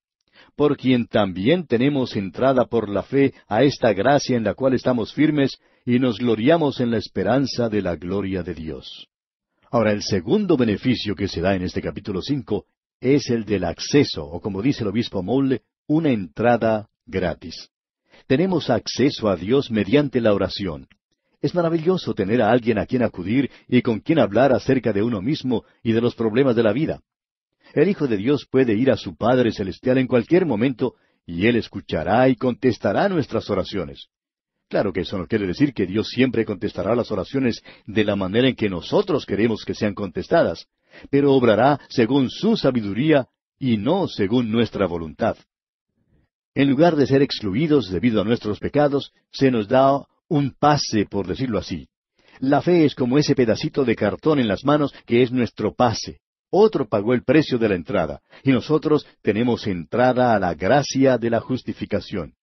Por quien también tenemos entrada por la fe a esta gracia en la cual estamos firmes y nos gloriamos en la esperanza de la gloria de Dios. Ahora, el segundo beneficio que se da en este capítulo cinco es el del acceso, o como dice el obispo Mole, una entrada gratis. Tenemos acceso a Dios mediante la oración. Es maravilloso tener a alguien a quien acudir y con quien hablar acerca de uno mismo y de los problemas de la vida. El Hijo de Dios puede ir a su Padre Celestial en cualquier momento y Él escuchará y contestará nuestras oraciones. Claro que eso no quiere decir que Dios siempre contestará las oraciones de la manera en que nosotros queremos que sean contestadas, pero obrará según su sabiduría y no según nuestra voluntad. En lugar de ser excluidos debido a nuestros pecados, se nos da un pase, por decirlo así. La fe es como ese pedacito de cartón en las manos que es nuestro pase. Otro pagó el precio de la entrada, y nosotros tenemos entrada a la gracia de la justificación.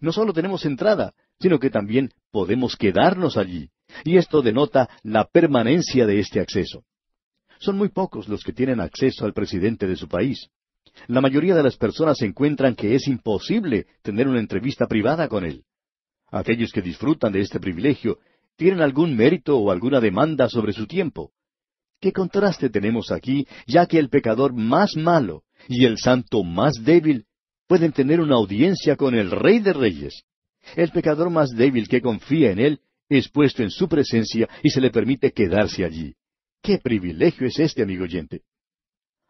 No solo tenemos entrada, sino que también podemos quedarnos allí, y esto denota la permanencia de este acceso. Son muy pocos los que tienen acceso al presidente de su país. La mayoría de las personas encuentran que es imposible tener una entrevista privada con él. Aquellos que disfrutan de este privilegio tienen algún mérito o alguna demanda sobre su tiempo. ¿Qué contraste tenemos aquí, ya que el pecador más malo y el santo más débil pueden tener una audiencia con el Rey de Reyes? El pecador más débil que confía en Él es puesto en su presencia y se le permite quedarse allí. ¡Qué privilegio es este, amigo oyente!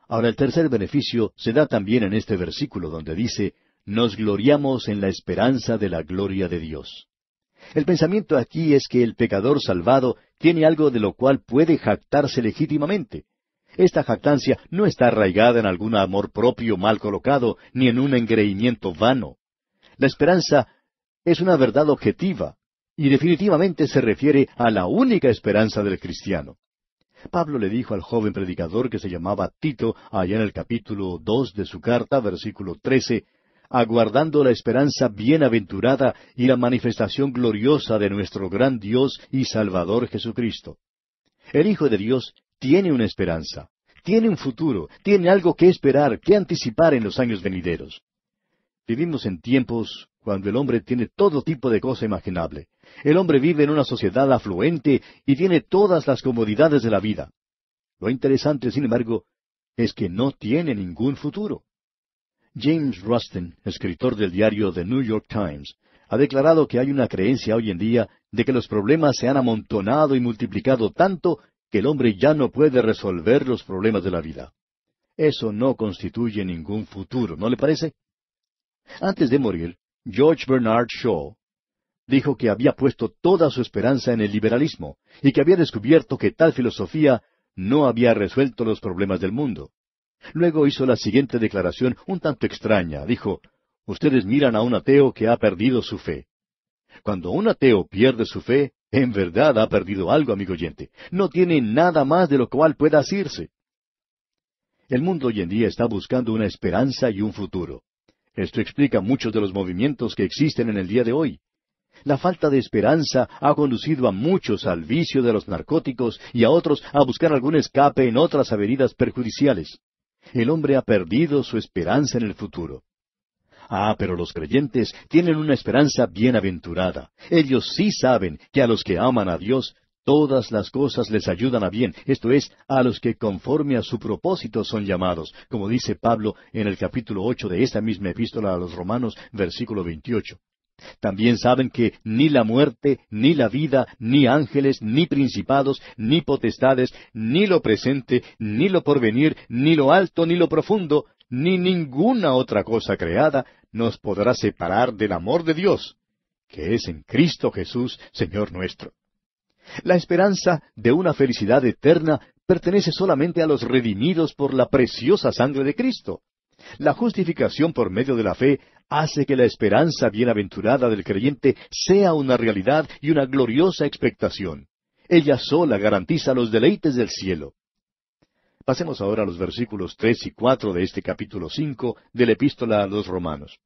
Ahora el tercer beneficio se da también en este versículo donde dice, nos gloriamos en la esperanza de la gloria de Dios. El pensamiento aquí es que el pecador salvado tiene algo de lo cual puede jactarse legítimamente. Esta jactancia no está arraigada en algún amor propio mal colocado, ni en un engreimiento vano. La esperanza es una verdad objetiva, y definitivamente se refiere a la única esperanza del cristiano. Pablo le dijo al joven predicador que se llamaba Tito, allá en el capítulo dos de su carta, versículo trece, aguardando la esperanza bienaventurada y la manifestación gloriosa de nuestro gran Dios y Salvador Jesucristo. El Hijo de Dios tiene una esperanza, tiene un futuro, tiene algo que esperar, que anticipar en los años venideros. Vivimos en tiempos cuando el hombre tiene todo tipo de cosa imaginable. El hombre vive en una sociedad afluente y tiene todas las comodidades de la vida. Lo interesante, sin embargo, es que no tiene ningún futuro. James Rustin, escritor del diario The New York Times, ha declarado que hay una creencia hoy en día de que los problemas se han amontonado y multiplicado tanto que el hombre ya no puede resolver los problemas de la vida. Eso no constituye ningún futuro, ¿no le parece? Antes de morir, George Bernard Shaw dijo que había puesto toda su esperanza en el liberalismo y que había descubierto que tal filosofía no había resuelto los problemas del mundo. Luego hizo la siguiente declaración un tanto extraña. Dijo, Ustedes miran a un ateo que ha perdido su fe. Cuando un ateo pierde su fe, en verdad ha perdido algo, amigo oyente. No tiene nada más de lo cual pueda asirse. El mundo hoy en día está buscando una esperanza y un futuro. Esto explica muchos de los movimientos que existen en el día de hoy. La falta de esperanza ha conducido a muchos al vicio de los narcóticos y a otros a buscar algún escape en otras avenidas perjudiciales. El hombre ha perdido su esperanza en el futuro. Ah, pero los creyentes tienen una esperanza bienaventurada. Ellos sí saben que a los que aman a Dios, todas las cosas les ayudan a bien, esto es, a los que conforme a su propósito son llamados, como dice Pablo en el capítulo ocho de esta misma epístola a los Romanos, versículo veintiocho. También saben que ni la muerte, ni la vida, ni ángeles, ni principados, ni potestades, ni lo presente, ni lo porvenir, ni lo alto, ni lo profundo, ni ninguna otra cosa creada nos podrá separar del amor de Dios, que es en Cristo Jesús, Señor nuestro. La esperanza de una felicidad eterna pertenece solamente a los redimidos por la preciosa sangre de Cristo. La justificación por medio de la fe hace que la esperanza bienaventurada del creyente sea una realidad y una gloriosa expectación. Ella sola garantiza los deleites del cielo. Pasemos ahora a los versículos tres y cuatro de este capítulo cinco de la Epístola a los Romanos.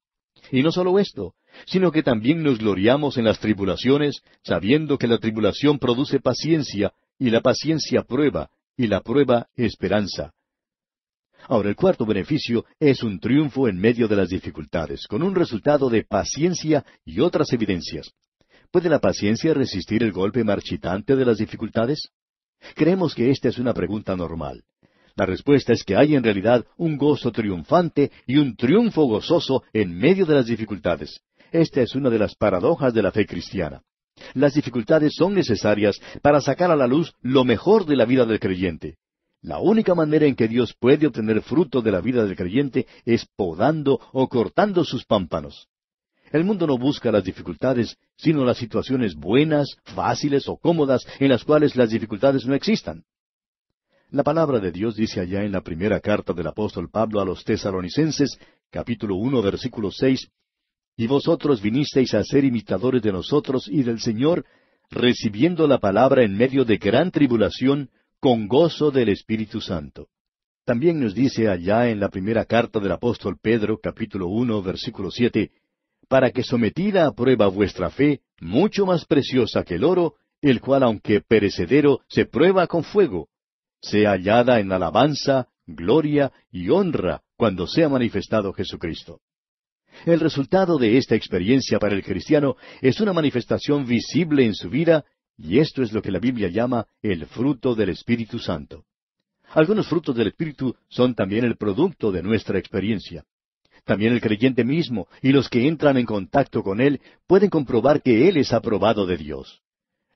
Y no solo esto, sino que también nos gloriamos en las tribulaciones, sabiendo que la tribulación produce paciencia, y la paciencia prueba, y la prueba esperanza. Ahora, el cuarto beneficio es un triunfo en medio de las dificultades, con un resultado de paciencia y otras evidencias. ¿Puede la paciencia resistir el golpe marchitante de las dificultades? Creemos que esta es una pregunta normal. La respuesta es que hay en realidad un gozo triunfante y un triunfo gozoso en medio de las dificultades. Esta es una de las paradojas de la fe cristiana. Las dificultades son necesarias para sacar a la luz lo mejor de la vida del creyente. La única manera en que Dios puede obtener fruto de la vida del creyente es podando o cortando sus pámpanos. El mundo no busca las dificultades, sino las situaciones buenas, fáciles o cómodas en las cuales las dificultades no existan. La palabra de Dios dice allá en la primera carta del apóstol Pablo a los tesalonicenses, capítulo 1, versículo 6, Y vosotros vinisteis a ser imitadores de nosotros y del Señor, recibiendo la palabra en medio de gran tribulación, con gozo del Espíritu Santo. También nos dice allá en la primera carta del apóstol Pedro, capítulo uno, versículo siete, para que sometida a prueba vuestra fe, mucho más preciosa que el oro, el cual aunque perecedero, se prueba con fuego, sea hallada en alabanza, gloria y honra cuando sea manifestado Jesucristo. El resultado de esta experiencia para el cristiano es una manifestación visible en su vida y esto es lo que la Biblia llama el fruto del Espíritu Santo. Algunos frutos del Espíritu son también el producto de nuestra experiencia. También el creyente mismo y los que entran en contacto con Él pueden comprobar que Él es aprobado de Dios.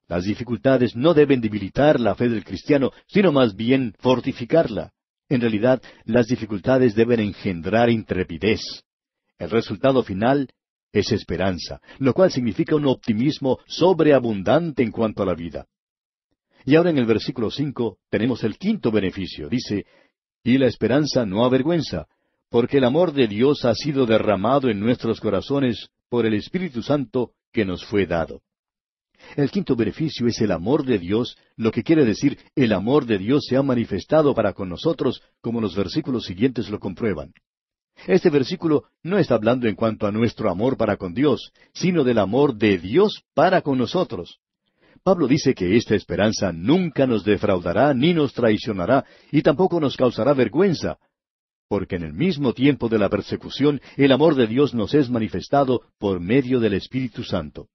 Las dificultades no deben debilitar la fe del cristiano, sino más bien fortificarla. En realidad, las dificultades deben engendrar intrepidez. El resultado final es esperanza, lo cual significa un optimismo sobreabundante en cuanto a la vida. Y ahora en el versículo cinco tenemos el quinto beneficio. Dice, y la esperanza no avergüenza, porque el amor de Dios ha sido derramado en nuestros corazones por el Espíritu Santo que nos fue dado. El quinto beneficio es el amor de Dios, lo que quiere decir el amor de Dios se ha manifestado para con nosotros, como los versículos siguientes lo comprueban. Este versículo no está hablando en cuanto a nuestro amor para con Dios, sino del amor de Dios para con nosotros. Pablo dice que esta esperanza nunca nos defraudará ni nos traicionará y tampoco nos causará vergüenza, porque en el mismo tiempo de la persecución el amor de Dios nos es manifestado por medio del Espíritu Santo.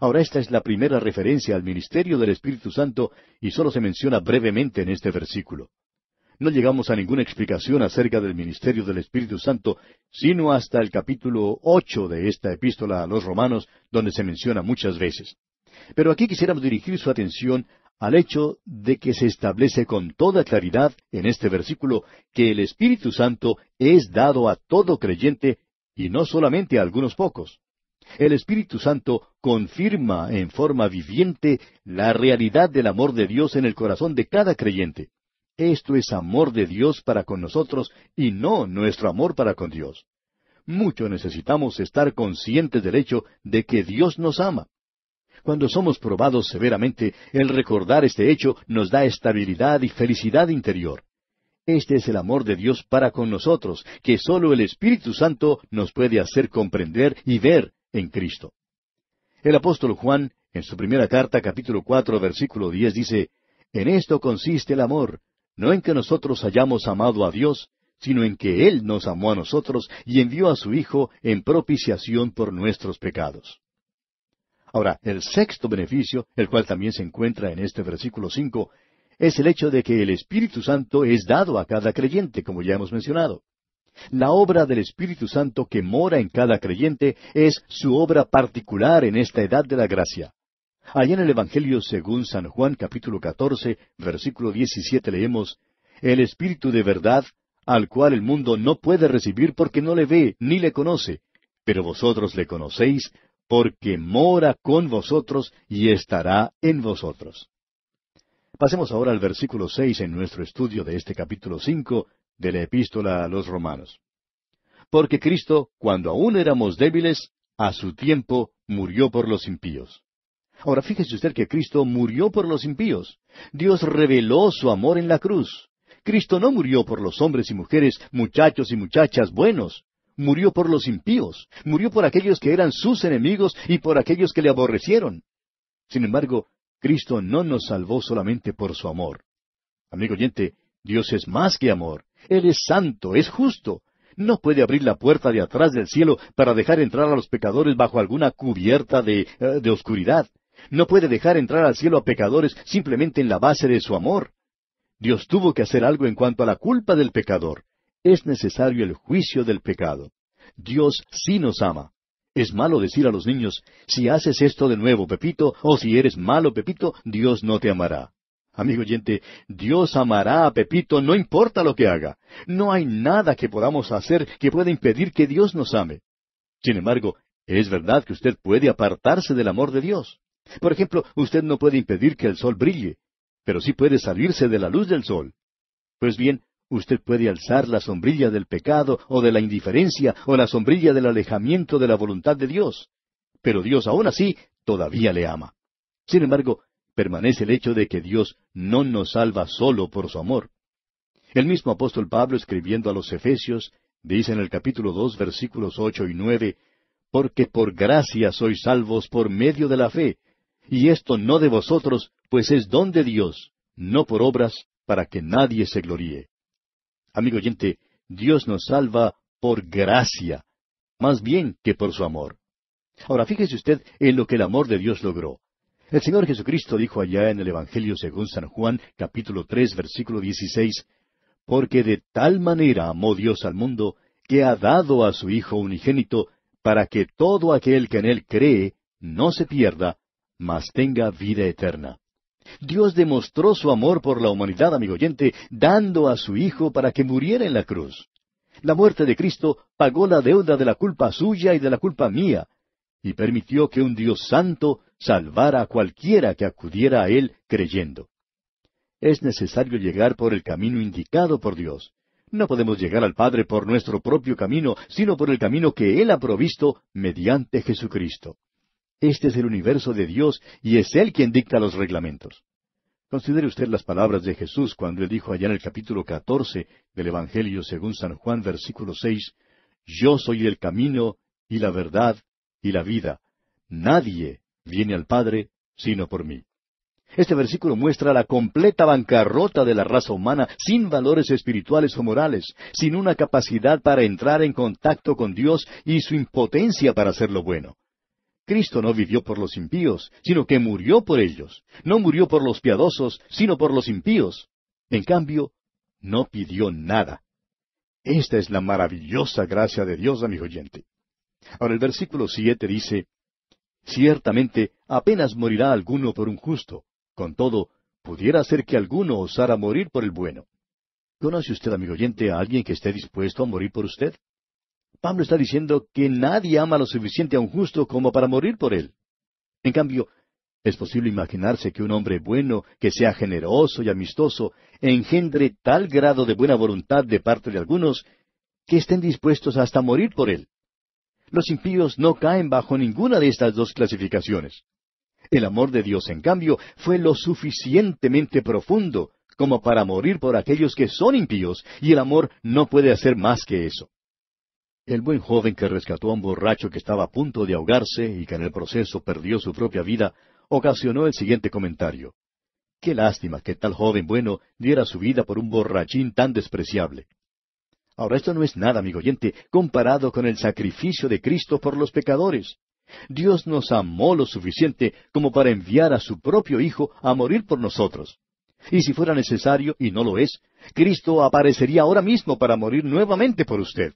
Ahora esta es la primera referencia al ministerio del Espíritu Santo y solo se menciona brevemente en este versículo. No llegamos a ninguna explicación acerca del ministerio del Espíritu Santo, sino hasta el capítulo ocho de esta epístola a los romanos, donde se menciona muchas veces. Pero aquí quisiéramos dirigir su atención al hecho de que se establece con toda claridad en este versículo que el Espíritu Santo es dado a todo creyente y no solamente a algunos pocos. El Espíritu Santo confirma en forma viviente la realidad del amor de Dios en el corazón de cada creyente. Esto es amor de Dios para con nosotros y no nuestro amor para con Dios. Mucho necesitamos estar conscientes del hecho de que Dios nos ama. Cuando somos probados severamente, el recordar este hecho nos da estabilidad y felicidad interior. Este es el amor de Dios para con nosotros, que sólo el Espíritu Santo nos puede hacer comprender y ver en Cristo. El apóstol Juan, en su primera carta, capítulo cuatro, versículo diez, dice En esto consiste el amor, no en que nosotros hayamos amado a Dios, sino en que Él nos amó a nosotros y envió a su Hijo en propiciación por nuestros pecados. Ahora, el sexto beneficio, el cual también se encuentra en este versículo cinco, es el hecho de que el Espíritu Santo es dado a cada creyente, como ya hemos mencionado. La obra del Espíritu Santo que mora en cada creyente es su obra particular en esta edad de la gracia. Allá en el Evangelio según San Juan capítulo catorce, versículo diecisiete leemos, El Espíritu de verdad, al cual el mundo no puede recibir porque no le ve ni le conoce, pero vosotros le conocéis porque mora con vosotros y estará en vosotros. Pasemos ahora al versículo seis en nuestro estudio de este capítulo cinco de la Epístola a los Romanos. Porque Cristo, cuando aún éramos débiles, a su tiempo murió por los impíos. Ahora fíjese usted que Cristo murió por los impíos. Dios reveló su amor en la cruz. Cristo no murió por los hombres y mujeres, muchachos y muchachas buenos. Murió por los impíos, murió por aquellos que eran sus enemigos y por aquellos que le aborrecieron. Sin embargo, Cristo no nos salvó solamente por su amor. Amigo oyente, Dios es más que amor. Él es santo, es justo. No puede abrir la puerta de atrás del cielo para dejar entrar a los pecadores bajo alguna cubierta de, eh, de oscuridad. No puede dejar entrar al cielo a pecadores simplemente en la base de su amor. Dios tuvo que hacer algo en cuanto a la culpa del pecador. Es necesario el juicio del pecado. Dios sí nos ama. Es malo decir a los niños, si haces esto de nuevo, Pepito, o si eres malo, Pepito, Dios no te amará. Amigo oyente, Dios amará a Pepito no importa lo que haga. No hay nada que podamos hacer que pueda impedir que Dios nos ame. Sin embargo, es verdad que usted puede apartarse del amor de Dios. Por ejemplo, usted no puede impedir que el sol brille, pero sí puede salirse de la luz del sol. Pues bien, usted puede alzar la sombrilla del pecado o de la indiferencia o la sombrilla del alejamiento de la voluntad de Dios. Pero Dios aún así todavía le ama. Sin embargo, permanece el hecho de que Dios no nos salva solo por su amor. El mismo apóstol Pablo escribiendo a los Efesios dice en el capítulo dos versículos ocho y nueve Porque por gracia sois salvos por medio de la fe, y esto no de vosotros, pues es don de Dios, no por obras, para que nadie se gloríe. Amigo oyente, Dios nos salva por gracia, más bien que por su amor. Ahora fíjese usted en lo que el amor de Dios logró. El Señor Jesucristo dijo allá en el Evangelio según San Juan, capítulo tres, versículo dieciséis, porque de tal manera amó Dios al mundo, que ha dado a su Hijo unigénito, para que todo aquel que en él cree no se pierda, mas tenga vida eterna. Dios demostró su amor por la humanidad, amigo oyente, dando a su Hijo para que muriera en la cruz. La muerte de Cristo pagó la deuda de la culpa suya y de la culpa mía, y permitió que un Dios santo salvara a cualquiera que acudiera a Él creyendo. Es necesario llegar por el camino indicado por Dios. No podemos llegar al Padre por nuestro propio camino, sino por el camino que Él ha provisto mediante Jesucristo. Este es el universo de Dios y es Él quien dicta los reglamentos. Considere usted las palabras de Jesús cuando él dijo allá en el capítulo 14 del Evangelio según San Juan versículo 6: Yo soy el camino y la verdad y la vida. Nadie viene al Padre sino por mí. Este versículo muestra la completa bancarrota de la raza humana sin valores espirituales o morales, sin una capacidad para entrar en contacto con Dios y su impotencia para hacer lo bueno. Cristo no vivió por los impíos, sino que murió por ellos. No murió por los piadosos, sino por los impíos. En cambio, no pidió nada. Esta es la maravillosa gracia de Dios, amigo oyente. Ahora el versículo siete dice, Ciertamente apenas morirá alguno por un justo, con todo, pudiera ser que alguno osara morir por el bueno. ¿Conoce usted, amigo oyente, a alguien que esté dispuesto a morir por usted? Pablo está diciendo que nadie ama lo suficiente a un justo como para morir por él. En cambio, es posible imaginarse que un hombre bueno, que sea generoso y amistoso, engendre tal grado de buena voluntad de parte de algunos, que estén dispuestos hasta morir por él. Los impíos no caen bajo ninguna de estas dos clasificaciones. El amor de Dios, en cambio, fue lo suficientemente profundo como para morir por aquellos que son impíos, y el amor no puede hacer más que eso el buen joven que rescató a un borracho que estaba a punto de ahogarse y que en el proceso perdió su propia vida, ocasionó el siguiente comentario. Qué lástima que tal joven bueno diera su vida por un borrachín tan despreciable. Ahora esto no es nada, amigo oyente, comparado con el sacrificio de Cristo por los pecadores. Dios nos amó lo suficiente como para enviar a su propio Hijo a morir por nosotros. Y si fuera necesario, y no lo es, Cristo aparecería ahora mismo para morir nuevamente por usted.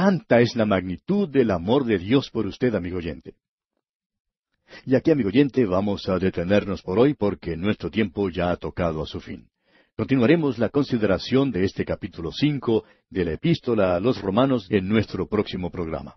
Tanta es la magnitud del amor de Dios por usted, amigo oyente. Y aquí, amigo oyente, vamos a detenernos por hoy porque nuestro tiempo ya ha tocado a su fin. Continuaremos la consideración de este capítulo cinco de la Epístola a los Romanos en nuestro próximo programa.